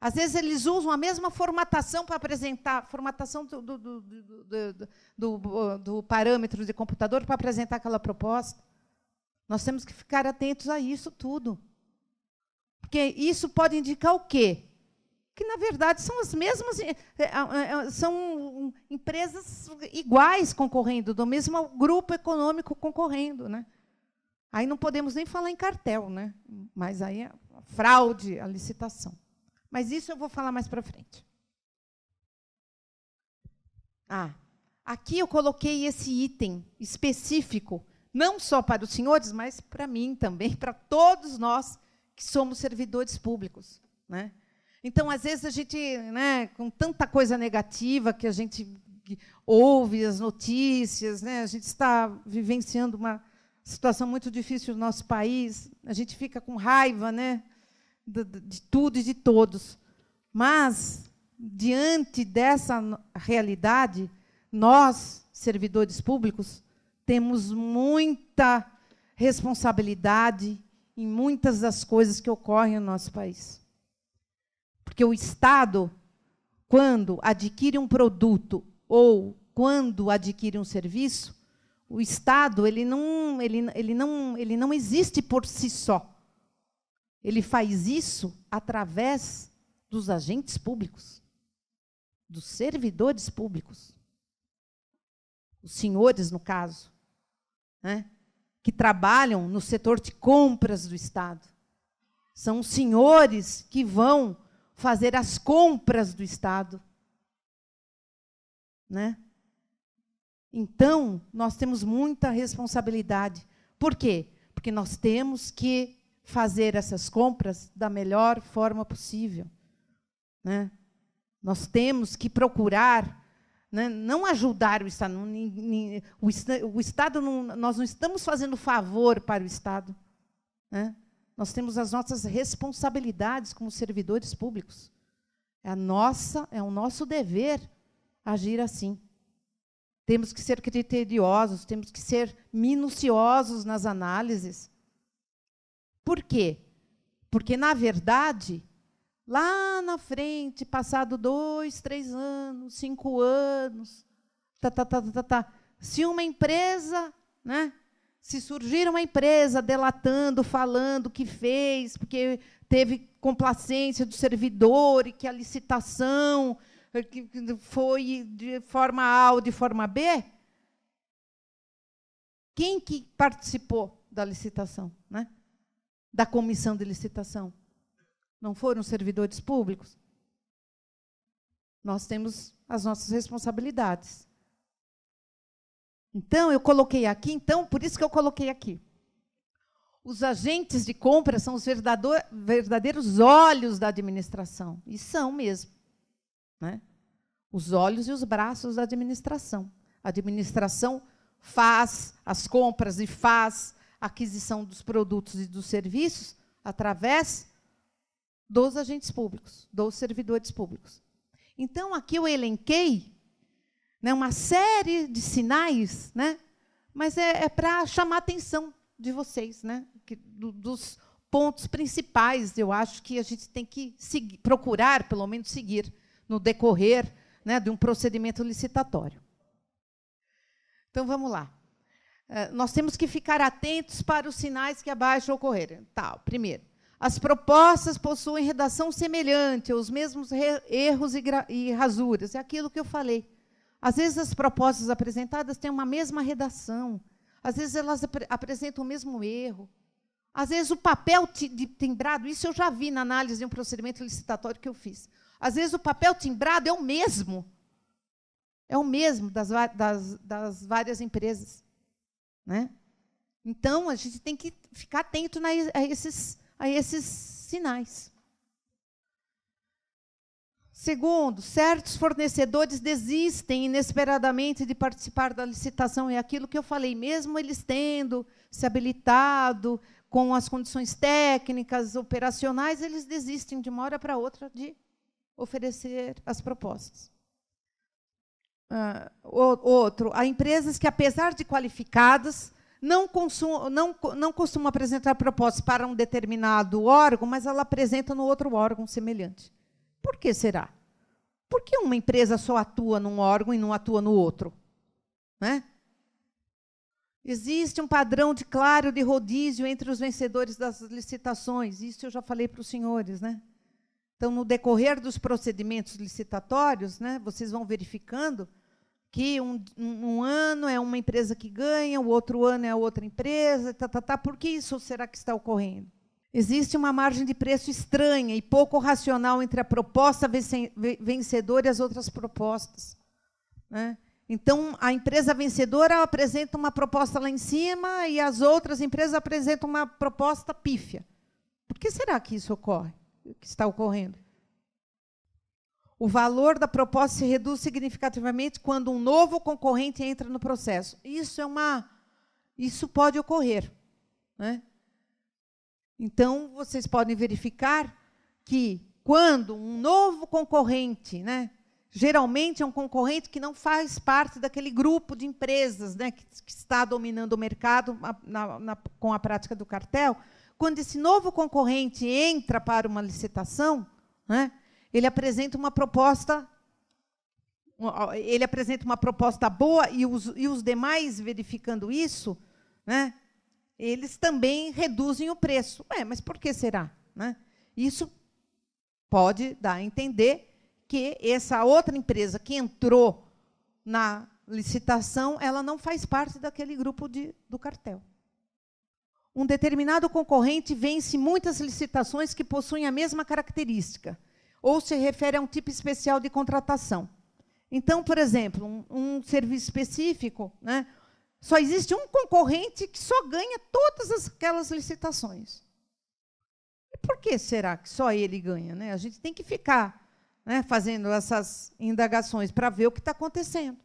Às vezes eles usam a mesma formatação para apresentar, formatação do, do, do, do, do parâmetro de computador para apresentar aquela proposta. Nós temos que ficar atentos a isso tudo. Porque isso pode indicar o quê? Que, na verdade, são as mesmas, eh, eh, são empresas iguais concorrendo, do mesmo grupo econômico concorrendo. Né? Aí não podemos nem falar em cartel, né? mas aí é fraude, a licitação. Mas isso eu vou falar mais para frente. Ah, aqui eu coloquei esse item específico, não só para os senhores, mas para mim também, para todos nós que somos servidores públicos. Né? Então, às vezes, a gente, né, com tanta coisa negativa que a gente ouve, as notícias, né, a gente está vivenciando uma situação muito difícil no nosso país, a gente fica com raiva né, de, de tudo e de todos. Mas, diante dessa realidade, nós, servidores públicos, temos muita responsabilidade em muitas das coisas que ocorrem no nosso país. Porque o Estado, quando adquire um produto ou quando adquire um serviço, o Estado ele não, ele, ele, não, ele não existe por si só. Ele faz isso através dos agentes públicos, dos servidores públicos, os senhores, no caso. Né? que trabalham no setor de compras do Estado. São os senhores que vão fazer as compras do Estado. Né? Então, nós temos muita responsabilidade. Por quê? Porque nós temos que fazer essas compras da melhor forma possível. Né? Nós temos que procurar né, não ajudar o Estado. o, o Estado não, nós não estamos fazendo favor para o Estado. Né? Nós temos as nossas responsabilidades como servidores públicos. É nossa, é o nosso dever agir assim. Temos que ser criteriosos, temos que ser minuciosos nas análises. Por quê? Porque, na verdade, Lá na frente, passado dois, três anos, cinco anos, tá, tá, tá, tá, tá. se uma empresa, né, se surgir uma empresa delatando, falando o que fez, porque teve complacência do servidor e que a licitação eh, foi de forma A ou de forma B, quem que participou da licitação, né? da comissão de licitação? não foram servidores públicos? Nós temos as nossas responsabilidades. Então, eu coloquei aqui, então, por isso que eu coloquei aqui. Os agentes de compra são os verdadeiros olhos da administração. E são mesmo. Né? Os olhos e os braços da administração. A administração faz as compras e faz a aquisição dos produtos e dos serviços através dos agentes públicos, dos servidores públicos. Então, aqui eu elenquei né, uma série de sinais, né, mas é, é para chamar a atenção de vocês, né, que, do, dos pontos principais, eu acho, que a gente tem que seguir, procurar, pelo menos, seguir no decorrer né, de um procedimento licitatório. Então, vamos lá. Eh, nós temos que ficar atentos para os sinais que abaixo ocorrerem. Tá, primeiro, as propostas possuem redação semelhante, os mesmos erros e, e rasuras. É aquilo que eu falei. Às vezes as propostas apresentadas têm uma mesma redação, às vezes elas ap apresentam o mesmo erro. Às vezes o papel timbrado, isso eu já vi na análise de um procedimento licitatório que eu fiz. Às vezes o papel timbrado é o mesmo. É o mesmo das, das, das várias empresas. Né? Então, a gente tem que ficar atento na, a esses a esses sinais. Segundo, certos fornecedores desistem inesperadamente de participar da licitação. É aquilo que eu falei, mesmo eles tendo se habilitado com as condições técnicas, operacionais, eles desistem de uma hora para outra de oferecer as propostas. Uh, outro, há empresas que, apesar de qualificadas, não, consuma, não, não costuma apresentar propostas para um determinado órgão, mas ela apresenta no outro órgão semelhante. Por que será? Por que uma empresa só atua num órgão e não atua no outro? Né? Existe um padrão de claro de rodízio entre os vencedores das licitações. Isso eu já falei para os senhores, né? Então, no decorrer dos procedimentos licitatórios, né, vocês vão verificando que um, um, ano é uma empresa que ganha, o outro ano é outra empresa, tá, tá, tá. por que isso será que está ocorrendo? Existe uma margem de preço estranha e pouco racional entre a proposta vencedora e as outras propostas. Né? Então, a empresa vencedora apresenta uma proposta lá em cima e as outras empresas apresentam uma proposta pífia. Por que será que isso ocorre, que está ocorrendo? O valor da proposta se reduz significativamente quando um novo concorrente entra no processo. Isso é uma, isso pode ocorrer, né? Então vocês podem verificar que quando um novo concorrente, né, geralmente é um concorrente que não faz parte daquele grupo de empresas né, que, que está dominando o mercado na, na, com a prática do cartel, quando esse novo concorrente entra para uma licitação, né, ele apresenta uma proposta ele apresenta uma proposta boa e os, e os demais verificando isso, né, eles também reduzem o preço. É, mas por que será? Né? Isso pode dar a entender que essa outra empresa que entrou na licitação, ela não faz parte daquele grupo de, do cartel. Um determinado concorrente vence muitas licitações que possuem a mesma característica ou se refere a um tipo especial de contratação. Então, por exemplo, um, um serviço específico, né, só existe um concorrente que só ganha todas aquelas licitações. E por que será que só ele ganha? Né? A gente tem que ficar né, fazendo essas indagações para ver o que está acontecendo.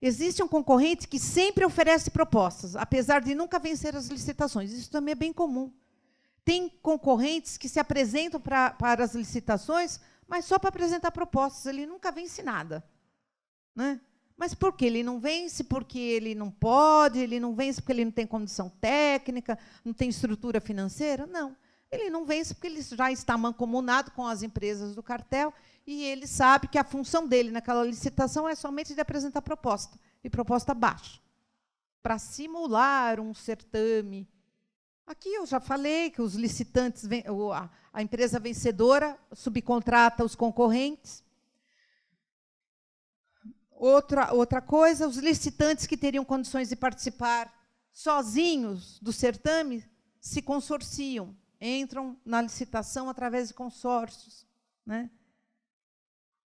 Existe um concorrente que sempre oferece propostas, apesar de nunca vencer as licitações. Isso também é bem comum. Tem concorrentes que se apresentam pra, para as licitações, mas só para apresentar propostas. Ele nunca vence nada. Né? Mas por que ele não vence? Porque ele não pode, ele não vence porque ele não tem condição técnica, não tem estrutura financeira? Não. Ele não vence porque ele já está mancomunado com as empresas do cartel e ele sabe que a função dele naquela licitação é somente de apresentar proposta, e proposta baixa, para simular um certame Aqui eu já falei que os licitantes, a empresa vencedora subcontrata os concorrentes. Outra, outra coisa, os licitantes que teriam condições de participar sozinhos do certame se consorciam, entram na licitação através de consórcios. Né?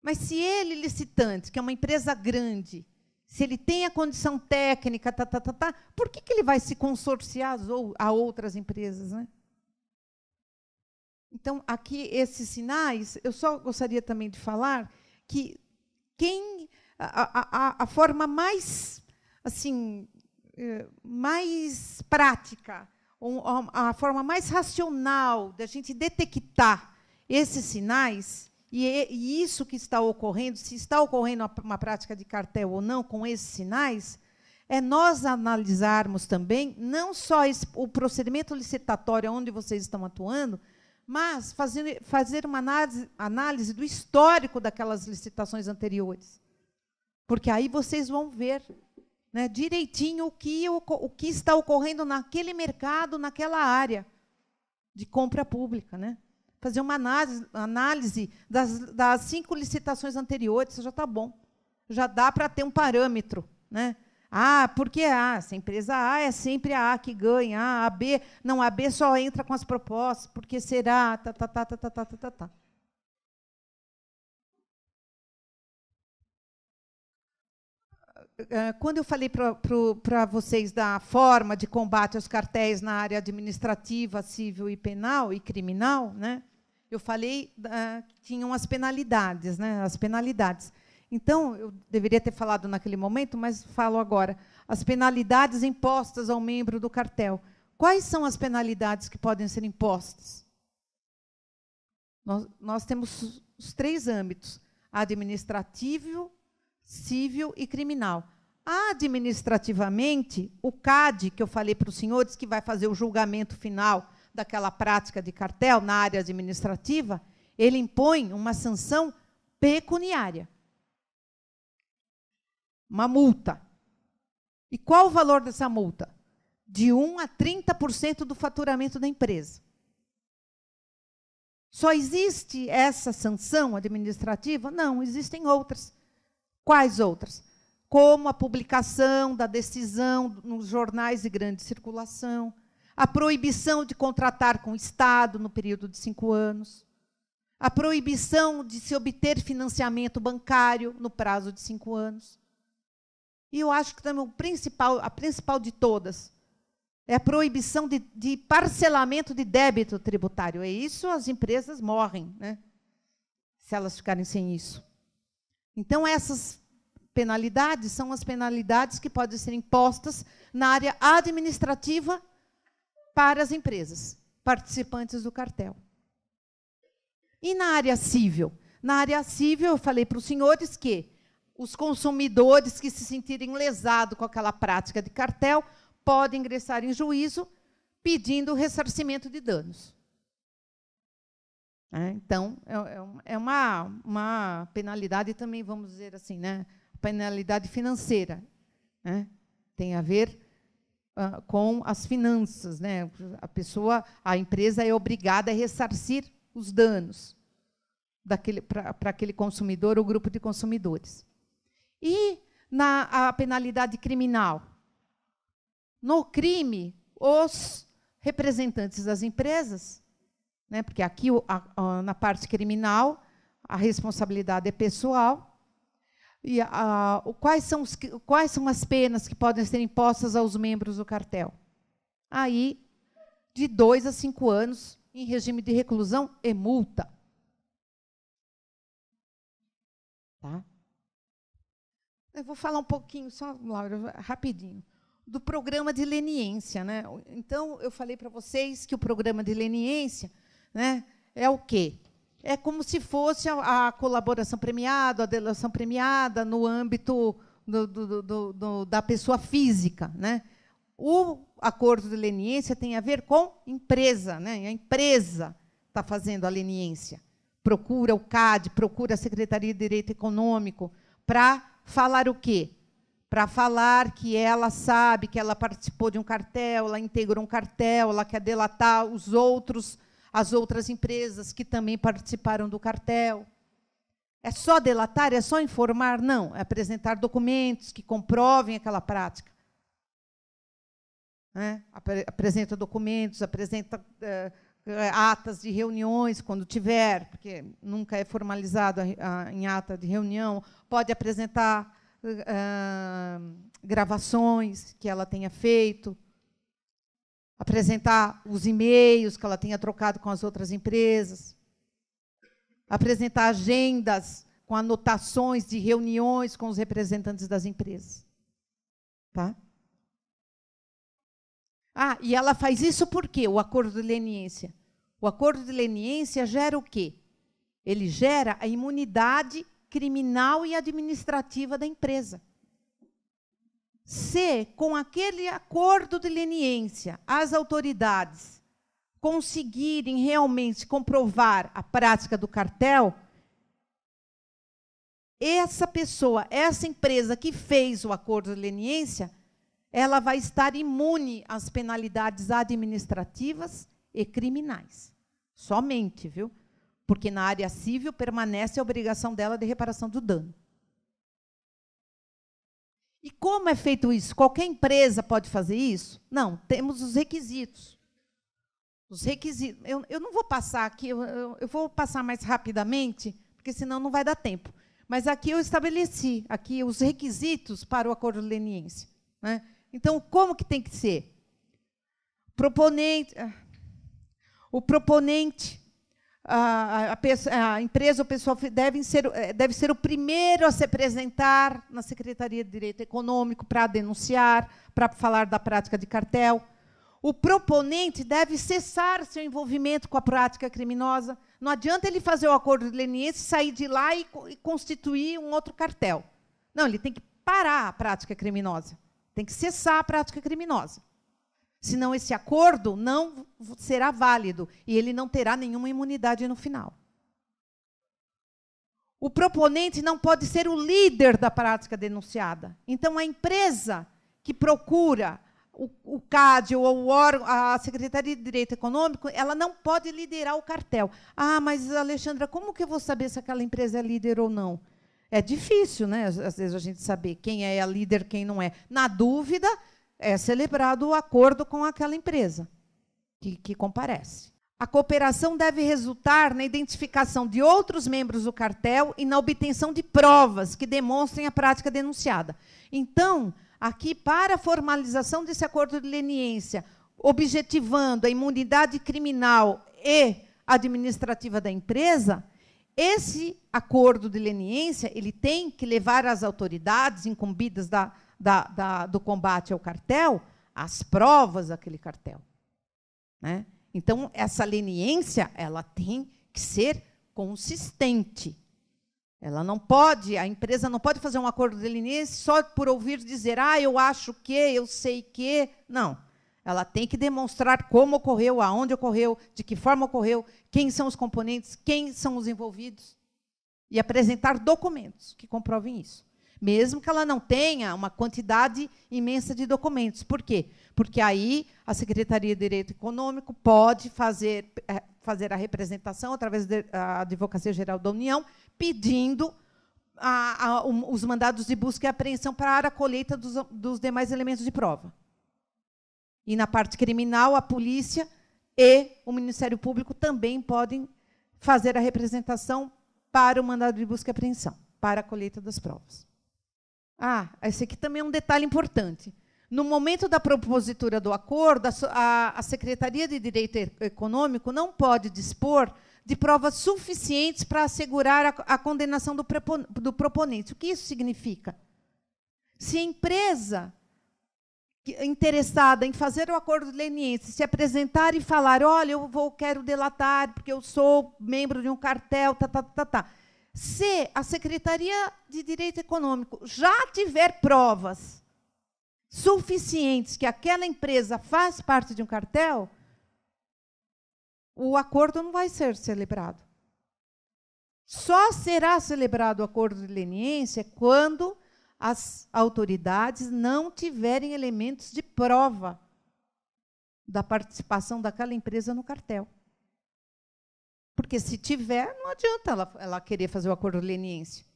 Mas se ele, licitante, que é uma empresa grande, se ele tem a condição técnica, tá, tá, tá, tá, por que, que ele vai se consorciar a outras empresas? Né? Então, aqui, esses sinais, eu só gostaria também de falar que quem a, a, a forma mais assim eh, mais prática, a forma mais racional da gente detectar esses sinais e, é, e isso que está ocorrendo, se está ocorrendo uma prática de cartel ou não, com esses sinais, é nós analisarmos também não só esse, o procedimento licitatório onde vocês estão atuando, mas fazer, fazer uma análise, análise do histórico daquelas licitações anteriores. Porque aí vocês vão ver né, direitinho o que, o, o que está ocorrendo naquele mercado, naquela área de compra pública. Né? fazer uma análise, análise das, das cinco licitações anteriores, isso já está bom. Já dá para ter um parâmetro. Né? Ah, porque A, se a empresa A é sempre a A que ganha, a, ah, a B, não, a B só entra com as propostas, porque será, tá, tá, tá, tá, tá, tá, tá, tá. tá. Ah, quando eu falei para vocês da forma de combate aos cartéis na área administrativa, civil e penal e criminal, né, eu falei que tinham as penalidades, né? As penalidades. Então, eu deveria ter falado naquele momento, mas falo agora. As penalidades impostas ao membro do cartel. Quais são as penalidades que podem ser impostas? Nós, nós temos os três âmbitos: administrativo, civil e criminal. Administrativamente, o CAD, que eu falei para os senhores, que vai fazer o julgamento final daquela prática de cartel na área administrativa, ele impõe uma sanção pecuniária. Uma multa. E qual o valor dessa multa? De 1 a 30% do faturamento da empresa. Só existe essa sanção administrativa? Não, existem outras. Quais outras? Como a publicação da decisão nos jornais de grande circulação, a proibição de contratar com o Estado no período de cinco anos, a proibição de se obter financiamento bancário no prazo de cinco anos. E eu acho que também principal, a principal de todas é a proibição de, de, parcelamento de débito tributário. É isso, as empresas morrem, né? se elas ficarem sem isso. Então, essas penalidades são as penalidades que podem ser impostas na área administrativa para as empresas participantes do cartel. E na área civil? Na área civil, eu falei para os senhores que os consumidores que se sentirem lesados com aquela prática de cartel podem ingressar em juízo pedindo ressarcimento de danos. É, então, é, é, é uma, uma, penalidade também, vamos dizer assim, né? penalidade financeira. Né? Tem a ver ah, com as finanças, né? A pessoa, a empresa é obrigada a ressarcir os danos daquele para aquele consumidor ou grupo de consumidores. E na a penalidade criminal, no crime, os representantes das empresas, né? Porque aqui a, a, na parte criminal a responsabilidade é pessoal e a, quais, são os, quais são as penas que podem ser impostas aos membros do cartel. Aí, de dois a cinco anos, em regime de reclusão, e multa. Tá? Eu vou falar um pouquinho, só, Laura, rapidinho, do programa de leniência. Né? Então, eu falei para vocês que o programa de leniência né, é o quê? é como se fosse a, a colaboração premiada, a delação premiada no âmbito do, do, do, da pessoa física. Né? O acordo de leniência tem a ver com empresa, né? a empresa está fazendo a leniência. Procura o CAD, procura a Secretaria de Direito Econômico para falar o quê? Para falar que ela sabe que ela participou de um cartel, ela integrou um cartel, ela quer delatar os outros as outras empresas que também participaram do cartel. É só delatar, é só informar? Não, é apresentar documentos que comprovem aquela prática. É? Apresenta documentos, apresenta é, atas de reuniões, quando tiver, porque nunca é formalizado a, a, em ata de reunião, pode apresentar é, gravações que ela tenha feito, apresentar os e-mails que ela tenha trocado com as outras empresas, apresentar agendas com anotações de reuniões com os representantes das empresas. Tá? Ah, e ela faz isso por quê? O acordo de leniência. O acordo de leniência gera o quê? Ele gera a imunidade criminal e administrativa da empresa. Se, com aquele acordo de leniência, as autoridades conseguirem realmente comprovar a prática do cartel, essa pessoa, essa empresa que fez o acordo de leniência, ela vai estar imune às penalidades administrativas e criminais. Somente, viu? Porque na área civil permanece a obrigação dela de reparação do dano. E como é feito isso? Qualquer empresa pode fazer isso? Não, temos os requisitos. Os requisitos. Eu, eu não vou passar aqui, eu, eu, eu vou passar mais rapidamente, porque senão não vai dar tempo. Mas aqui eu estabeleci aqui os requisitos para o acordo leniense. Né? Então, como que tem que ser? Proponente, ah, o proponente a, a, a, empresa, o pessoal ser, eh, deve ser o primeiro a se apresentar na Secretaria de Direito Econômico para denunciar, para falar da prática de cartel. O proponente deve cessar seu envolvimento com a prática criminosa. Não adianta ele fazer o acordo de leniência, sair de lá e, e constituir um outro cartel. Não, ele tem que parar a prática criminosa. Tem que cessar a prática criminosa senão esse acordo não será válido e ele não terá nenhuma imunidade no final. O proponente não pode ser o líder da prática denunciada. Então, a empresa que procura o, o CAD ou órgão, a Secretaria de Direito Econômico, ela não pode liderar o cartel. Ah, mas, Alexandra, como que eu vou saber se aquela empresa é líder ou não? É difícil, né? Às vezes a gente saber quem é a líder, quem não é. Na dúvida, é celebrado o acordo com aquela empresa que, que comparece. A cooperação deve resultar na identificação de outros membros do cartel e na obtenção de provas que demonstrem a prática denunciada. Então, aqui, para a formalização desse acordo de leniência, objetivando a imunidade criminal e administrativa da empresa, esse acordo de leniência ele tem que levar as autoridades incumbidas da da, da, do combate ao cartel, as provas daquele cartel. Né? Então, essa leniência ela tem que ser consistente. Ela não pode, a empresa não pode fazer um acordo de leniência só por ouvir dizer, ah, eu acho que, eu sei que. Não. Ela tem que demonstrar como ocorreu, aonde ocorreu, de que forma ocorreu, quem são os componentes, quem são os envolvidos. E apresentar documentos que comprovem isso mesmo que ela não tenha uma quantidade imensa de documentos. Por quê? Porque aí a Secretaria de Direito Econômico pode fazer, eh, fazer a representação através da Advocacia Geral da União, pedindo a, a, os mandados de busca e apreensão para a colheita dos, dos demais elementos de prova. E na parte criminal, a polícia e o Ministério Público também podem fazer a representação para o mandado de busca e apreensão, para a colheita das provas. Ah, esse aqui também é um detalhe importante. No momento da propositura do acordo, a, a Secretaria de Direito Econômico não pode dispor de provas suficientes para assegurar a, a condenação do, do proponente. O que isso significa? Se a empresa interessada em fazer o acordo de leniência, se apresentar e falar, olha, eu vou, quero delatar porque eu sou membro de um cartel, tá, tá, tá, tá. tá se a Secretaria de Direito Econômico já tiver provas suficientes que aquela empresa faz parte de um cartel, o acordo não vai ser celebrado. Só será celebrado o acordo de leniência quando as autoridades não tiverem elementos de prova da participação daquela empresa no cartel. Porque se tiver, não adianta ela, ela querer fazer o acordo leniense.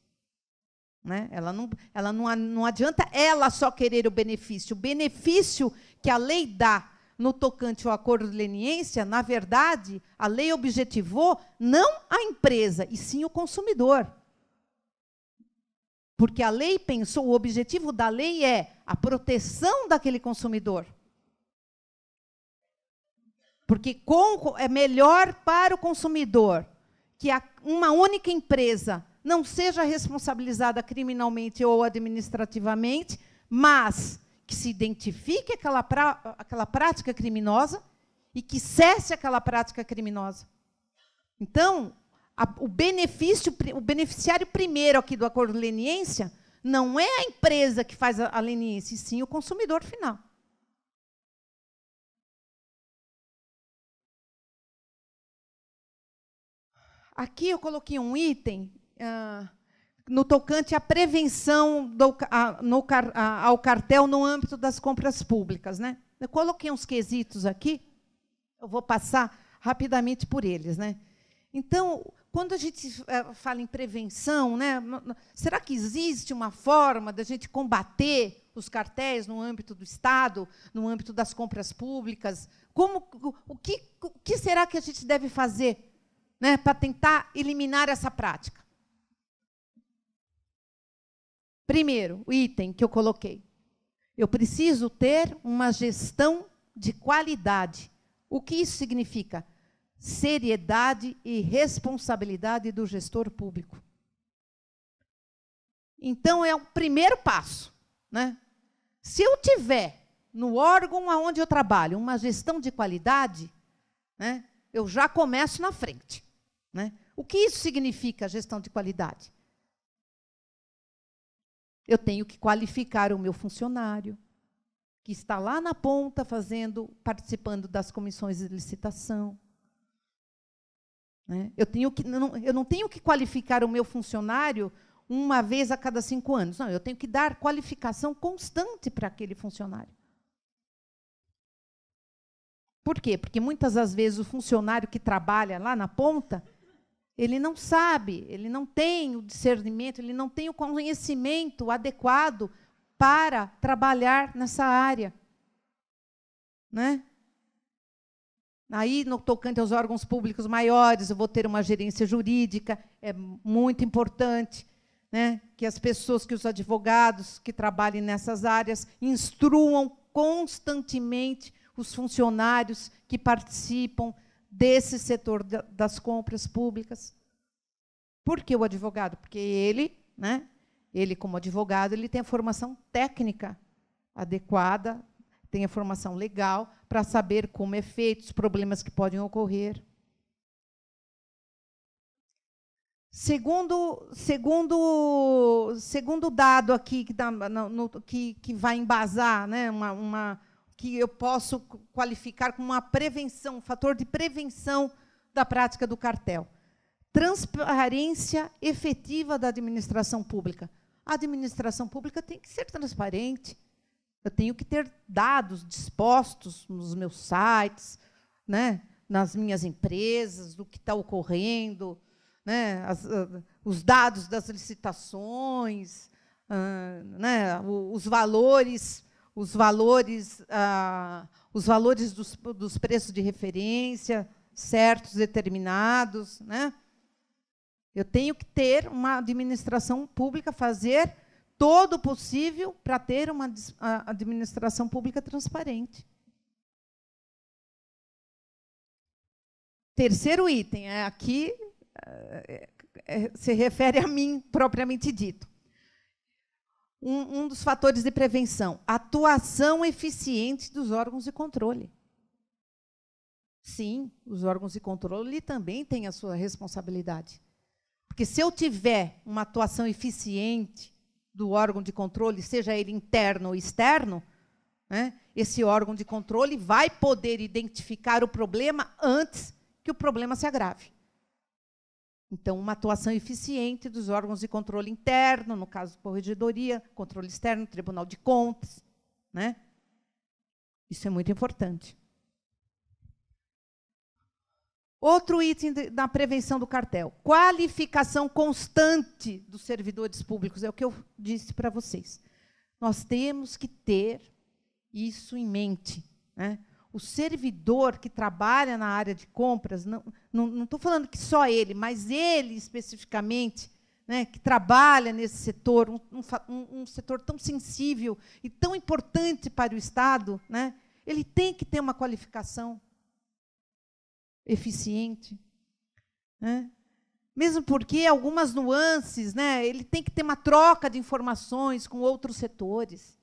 Né? Ela, não, ela não, não adianta ela só querer o benefício. O benefício que a lei dá no tocante ao acordo de leniência, é, na verdade, a lei objetivou não a empresa, e sim o consumidor. Porque a lei pensou, o objetivo da lei é a proteção daquele consumidor. Porque com, é melhor para o consumidor que a, uma única empresa não seja responsabilizada criminalmente ou administrativamente, mas que se identifique aquela, pra, aquela prática criminosa e que cesse aquela prática criminosa. Então, a, o benefício, o beneficiário primeiro aqui do acordo de leniência não é a empresa que faz a, a leniência, e sim o consumidor final. Aqui eu coloquei um item ah, no tocante à prevenção do, a, no, a, ao cartel no âmbito das compras públicas. Né? Eu coloquei uns quesitos aqui, eu vou passar rapidamente por eles. Né? Então, quando a gente eh, fala em prevenção, né, será que existe uma forma da gente combater os cartéis no âmbito do Estado, no âmbito das compras públicas? Como, o, que, o que será que a gente deve fazer né, para tentar eliminar essa prática. Primeiro, o item que eu coloquei. Eu preciso ter uma gestão de qualidade. O que isso significa? Seriedade e responsabilidade do gestor público. Então, é o primeiro passo. Né? Se eu tiver no órgão onde eu trabalho uma gestão de qualidade, né, eu já começo na frente. Né? O que isso significa, gestão de qualidade? Eu tenho que qualificar o meu funcionário, que está lá na ponta fazendo, participando das comissões de licitação. Né? Eu, tenho que, não, eu não tenho que qualificar o meu funcionário uma vez a cada cinco anos. Não, eu tenho que dar qualificação constante para aquele funcionário. Por quê? Porque muitas das vezes o funcionário que trabalha lá na ponta ele não sabe, ele não tem o discernimento, ele não tem o conhecimento adequado para trabalhar nessa área. Né? Aí, no tocante aos órgãos públicos maiores, eu vou ter uma gerência jurídica, é muito importante né, que as pessoas, que os advogados que trabalhem nessas áreas instruam constantemente os funcionários que participam desse setor das compras públicas. Por que o advogado? Porque ele, né, ele como advogado, ele tem a formação técnica adequada, tem a formação legal para saber como é feito, os problemas que podem ocorrer. Segundo, segundo, segundo dado aqui que, dá, no, que, que vai embasar né, uma, uma que eu posso qualificar como uma prevenção, um fator de prevenção da prática do cartel. Transparência efetiva da administração pública. A administração pública tem que ser transparente. Eu tenho que ter dados dispostos nos meus sites, né, nas minhas empresas, do que está ocorrendo, né, as, uh, os dados das licitações, uh, né, os valores os valores, ah, os valores dos, dos preços de referência, certos, determinados. Né? Eu tenho que ter uma administração pública, fazer todo o possível para ter uma administração pública transparente. Terceiro item, é aqui é, é, se refere a mim propriamente dito um, um dos fatores de prevenção, atuação eficiente dos órgãos de controle. Sim, os órgãos de controle também têm a sua responsabilidade. Porque se eu tiver uma atuação eficiente do órgão de controle, seja ele interno ou externo, né, esse órgão de controle vai poder identificar o problema antes que o problema se agrave. Então, uma atuação eficiente dos órgãos de controle interno, no caso, corregedoria, controle externo, tribunal de contas. Né? Isso é muito importante. Outro item da na prevenção do cartel: qualificação constante dos servidores públicos. É o que eu disse para vocês. Nós temos que ter isso em mente. Né? o servidor que trabalha na área de compras, não estou não, não falando que só ele, mas ele especificamente, né, que trabalha nesse setor, um, um, um, setor tão sensível e tão importante para o Estado, né, ele tem que ter uma qualificação eficiente. Né? Mesmo porque algumas nuances, né, ele tem que ter uma troca de informações com outros setores.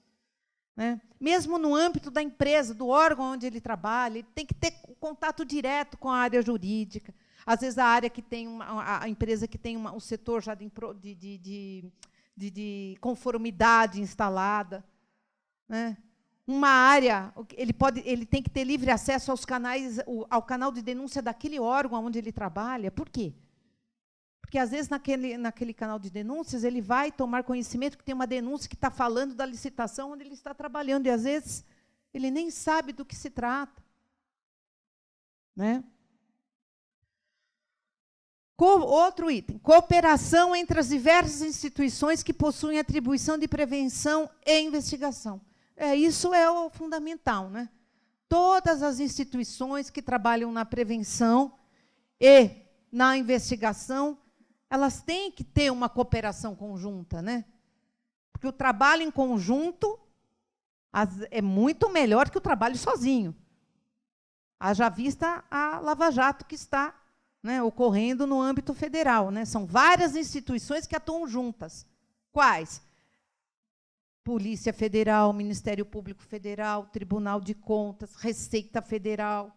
Né? Mesmo no âmbito da empresa, do órgão onde ele trabalha, ele tem que ter contato direto com a área jurídica. Às vezes, a área que tem uma, a empresa que tem uma, um setor já de, de, de, de, de conformidade instalada. Né? Uma área, ele, pode, ele tem que ter livre acesso aos canais, ao canal de denúncia daquele órgão onde ele trabalha. Por quê? Porque às vezes naquele, naquele canal de denúncias ele vai tomar conhecimento que tem uma denúncia que está falando da licitação onde ele está trabalhando, e às vezes ele nem sabe do que se trata. Né? Co outro item: cooperação entre as diversas instituições que possuem atribuição de prevenção e investigação. É, isso é o fundamental. Né? Todas as instituições que trabalham na prevenção e na investigação elas têm que ter uma cooperação conjunta, né? Porque o trabalho em conjunto é muito melhor que o trabalho sozinho. Haja vista a Lava Jato que está né, ocorrendo no âmbito federal. Né? São várias instituições que atuam juntas. Quais? Polícia Federal, Ministério Público Federal, Tribunal de Contas, Receita Federal.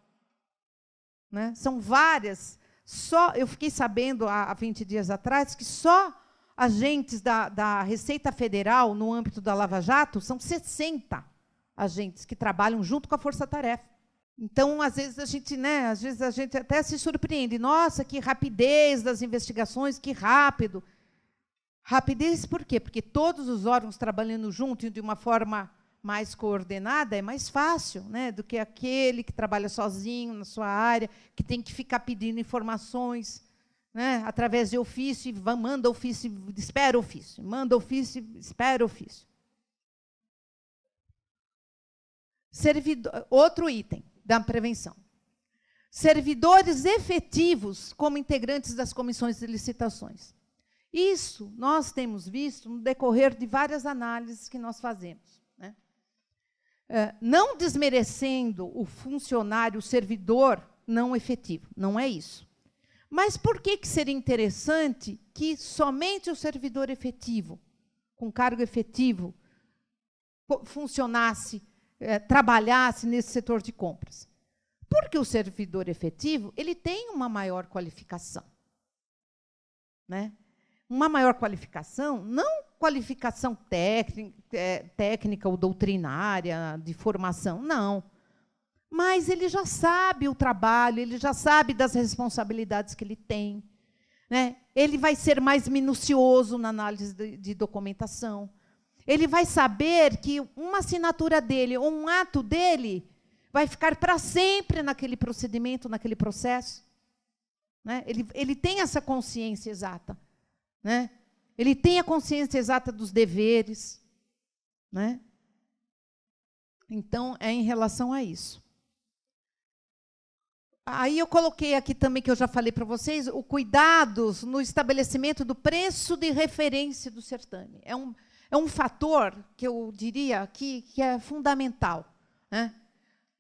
Né? São várias só eu fiquei sabendo há, há 20 dias atrás que só agentes da, da Receita Federal no âmbito da Lava Jato são 60 agentes que trabalham junto com a Força Tarefa. Então, às vezes a gente, né, às vezes a gente até se surpreende. Nossa, que rapidez das investigações, que rápido. Rapidez por quê? Porque todos os órgãos trabalhando junto de uma forma mais coordenada, é mais fácil né, do que aquele que trabalha sozinho na sua área, que tem que ficar pedindo informações né, através de ofício, e manda ofício, espera ofício, manda ofício, espera ofício. outro item da prevenção. Servidores efetivos como integrantes das comissões de licitações. Isso nós temos visto no decorrer de várias análises que nós fazemos. Eh, não desmerecendo o funcionário, o servidor não efetivo, não é isso. Mas por que, que seria interessante que somente o servidor efetivo, com cargo efetivo, funcionasse, eh, trabalhasse nesse setor de compras? Porque o servidor efetivo ele tem uma maior qualificação. Né? Uma maior qualificação não qualificação técnica ou doutrinária, de formação, não. Mas ele já sabe o trabalho, ele já sabe das responsabilidades que ele tem. Né? Ele vai ser mais minucioso na análise de, de documentação. Ele vai saber que uma assinatura dele ou um ato dele vai ficar para sempre naquele procedimento, naquele processo. Né? Ele, ele tem essa consciência exata. Né? Ele tem a consciência exata dos deveres, né? Então é em relação a isso. Aí eu coloquei aqui também que eu já falei para vocês, o cuidados no estabelecimento do preço de referência do certame. É um, é um fator que eu diria aqui que é fundamental. Né?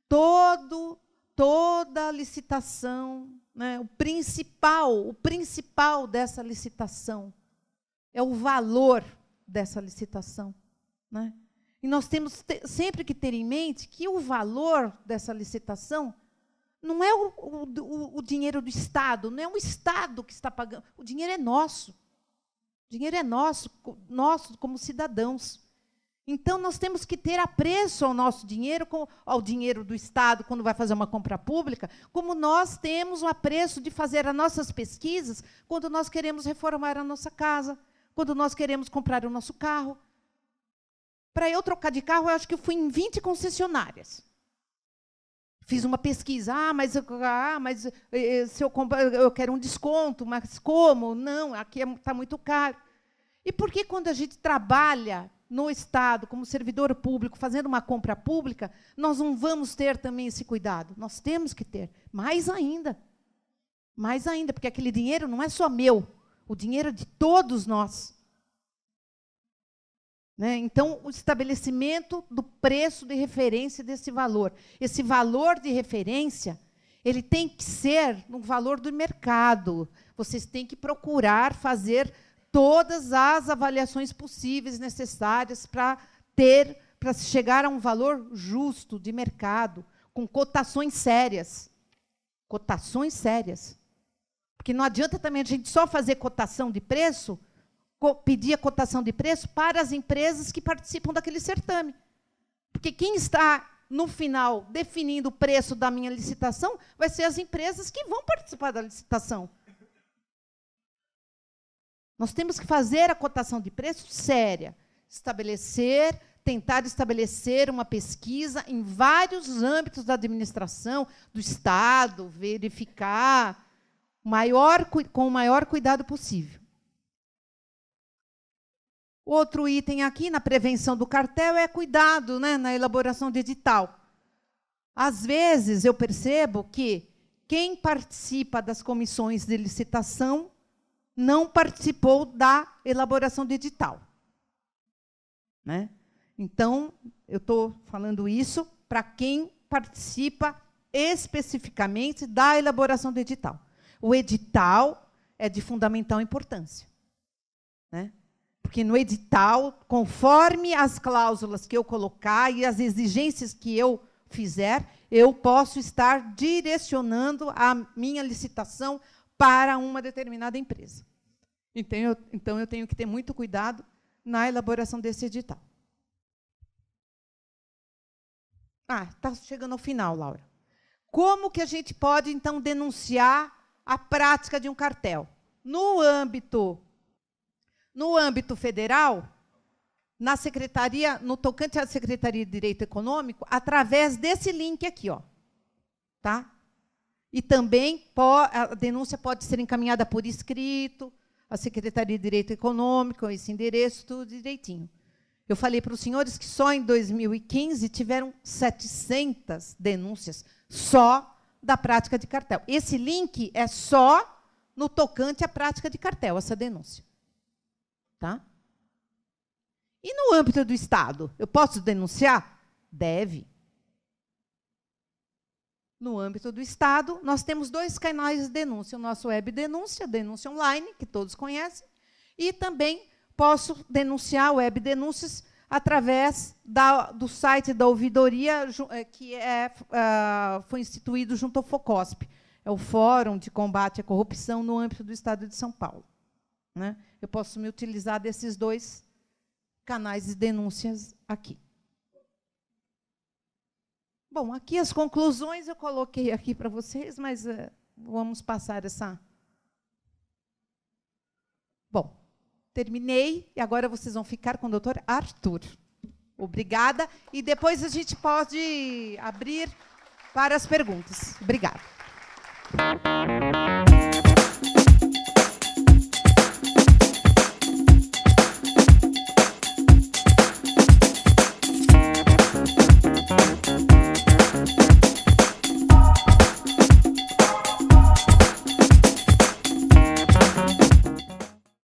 Todo, toda licitação, né? o principal, o principal dessa licitação é o valor dessa licitação. Né? E nós temos sempre que ter em mente que o valor dessa licitação não é o, o, o, dinheiro do Estado, não é o Estado que está pagando. O dinheiro é nosso. O dinheiro é nosso, nosso como cidadãos. Então, nós temos que ter apreço ao nosso dinheiro, ao dinheiro do Estado, quando vai fazer uma compra pública, como nós temos o apreço de fazer as nossas pesquisas quando nós queremos reformar a nossa casa, quando nós queremos comprar o nosso carro. Para eu trocar de carro, eu acho que eu fui em 20 concessionárias. Fiz uma pesquisa. Ah, mas, ah, mas eh, eh, se eu, eu quero um desconto, mas como? Não, aqui está é muito caro. E por que, quando a gente trabalha no Estado, como servidor público, fazendo uma compra pública, nós não vamos ter também esse cuidado? Nós temos que ter. Mais ainda. Mais ainda, porque aquele dinheiro não é só meu, o dinheiro é de todos nós. Né? Então, o estabelecimento do preço de referência desse valor. Esse valor de referência, ele tem que ser um valor do mercado. Vocês têm que procurar fazer todas as avaliações possíveis necessárias para ter, para chegar a um valor justo de mercado, com cotações sérias. Cotações sérias. Porque não adianta também a gente só fazer cotação de preço, pedir a cotação de preço para as empresas que participam daquele certame. Porque quem está, no final, definindo o preço da minha licitação vai ser as empresas que vão participar da licitação. Nós temos que fazer a cotação de preço séria, estabelecer, tentar estabelecer uma pesquisa em vários âmbitos da administração, do Estado, verificar maior, com o maior cuidado possível. Outro item aqui na prevenção do cartel é cuidado né, na elaboração de edital. Às vezes eu percebo que quem participa das comissões de licitação não participou da elaboração de edital. Né? Então, eu estou falando isso para quem participa especificamente da elaboração do edital o edital é de fundamental importância. Né? Porque no edital, conforme as cláusulas que eu colocar e as exigências que eu fizer, eu posso estar direcionando a minha licitação para uma determinada empresa. Então eu, então, eu tenho que ter muito cuidado na elaboração desse edital. Ah, está chegando ao final, Laura. Como que a gente pode, então, denunciar a prática de um cartel. No âmbito no âmbito federal, na secretaria, no tocante à Secretaria de Direito Econômico, através desse link aqui, ó. Tá? E também a denúncia pode ser encaminhada por escrito, à Secretaria de Direito Econômico, esse endereço, tudo direitinho. Eu falei para os senhores que só em 2015 tiveram 700 denúncias só da prática de cartel. Esse link é só no tocante à prática de cartel, essa denúncia. Tá? E no âmbito do Estado, eu posso denunciar? Deve. No âmbito do Estado, nós temos dois canais de denúncia: o nosso web denúncia, denúncia online, que todos conhecem, e também posso denunciar web denúncias através da, do site da ouvidoria eh, que é, ah, foi instituído junto ao FOCOSP, é o Fórum de Combate à Corrupção no âmbito do Estado de São Paulo. Né? Eu posso me utilizar desses dois canais de denúncias aqui. Bom, aqui as conclusões eu coloquei aqui para vocês, mas eh, vamos passar essa terminei e agora vocês vão ficar com o doutor Arthur. Obrigada. E depois a gente pode abrir para as perguntas. Obrigada.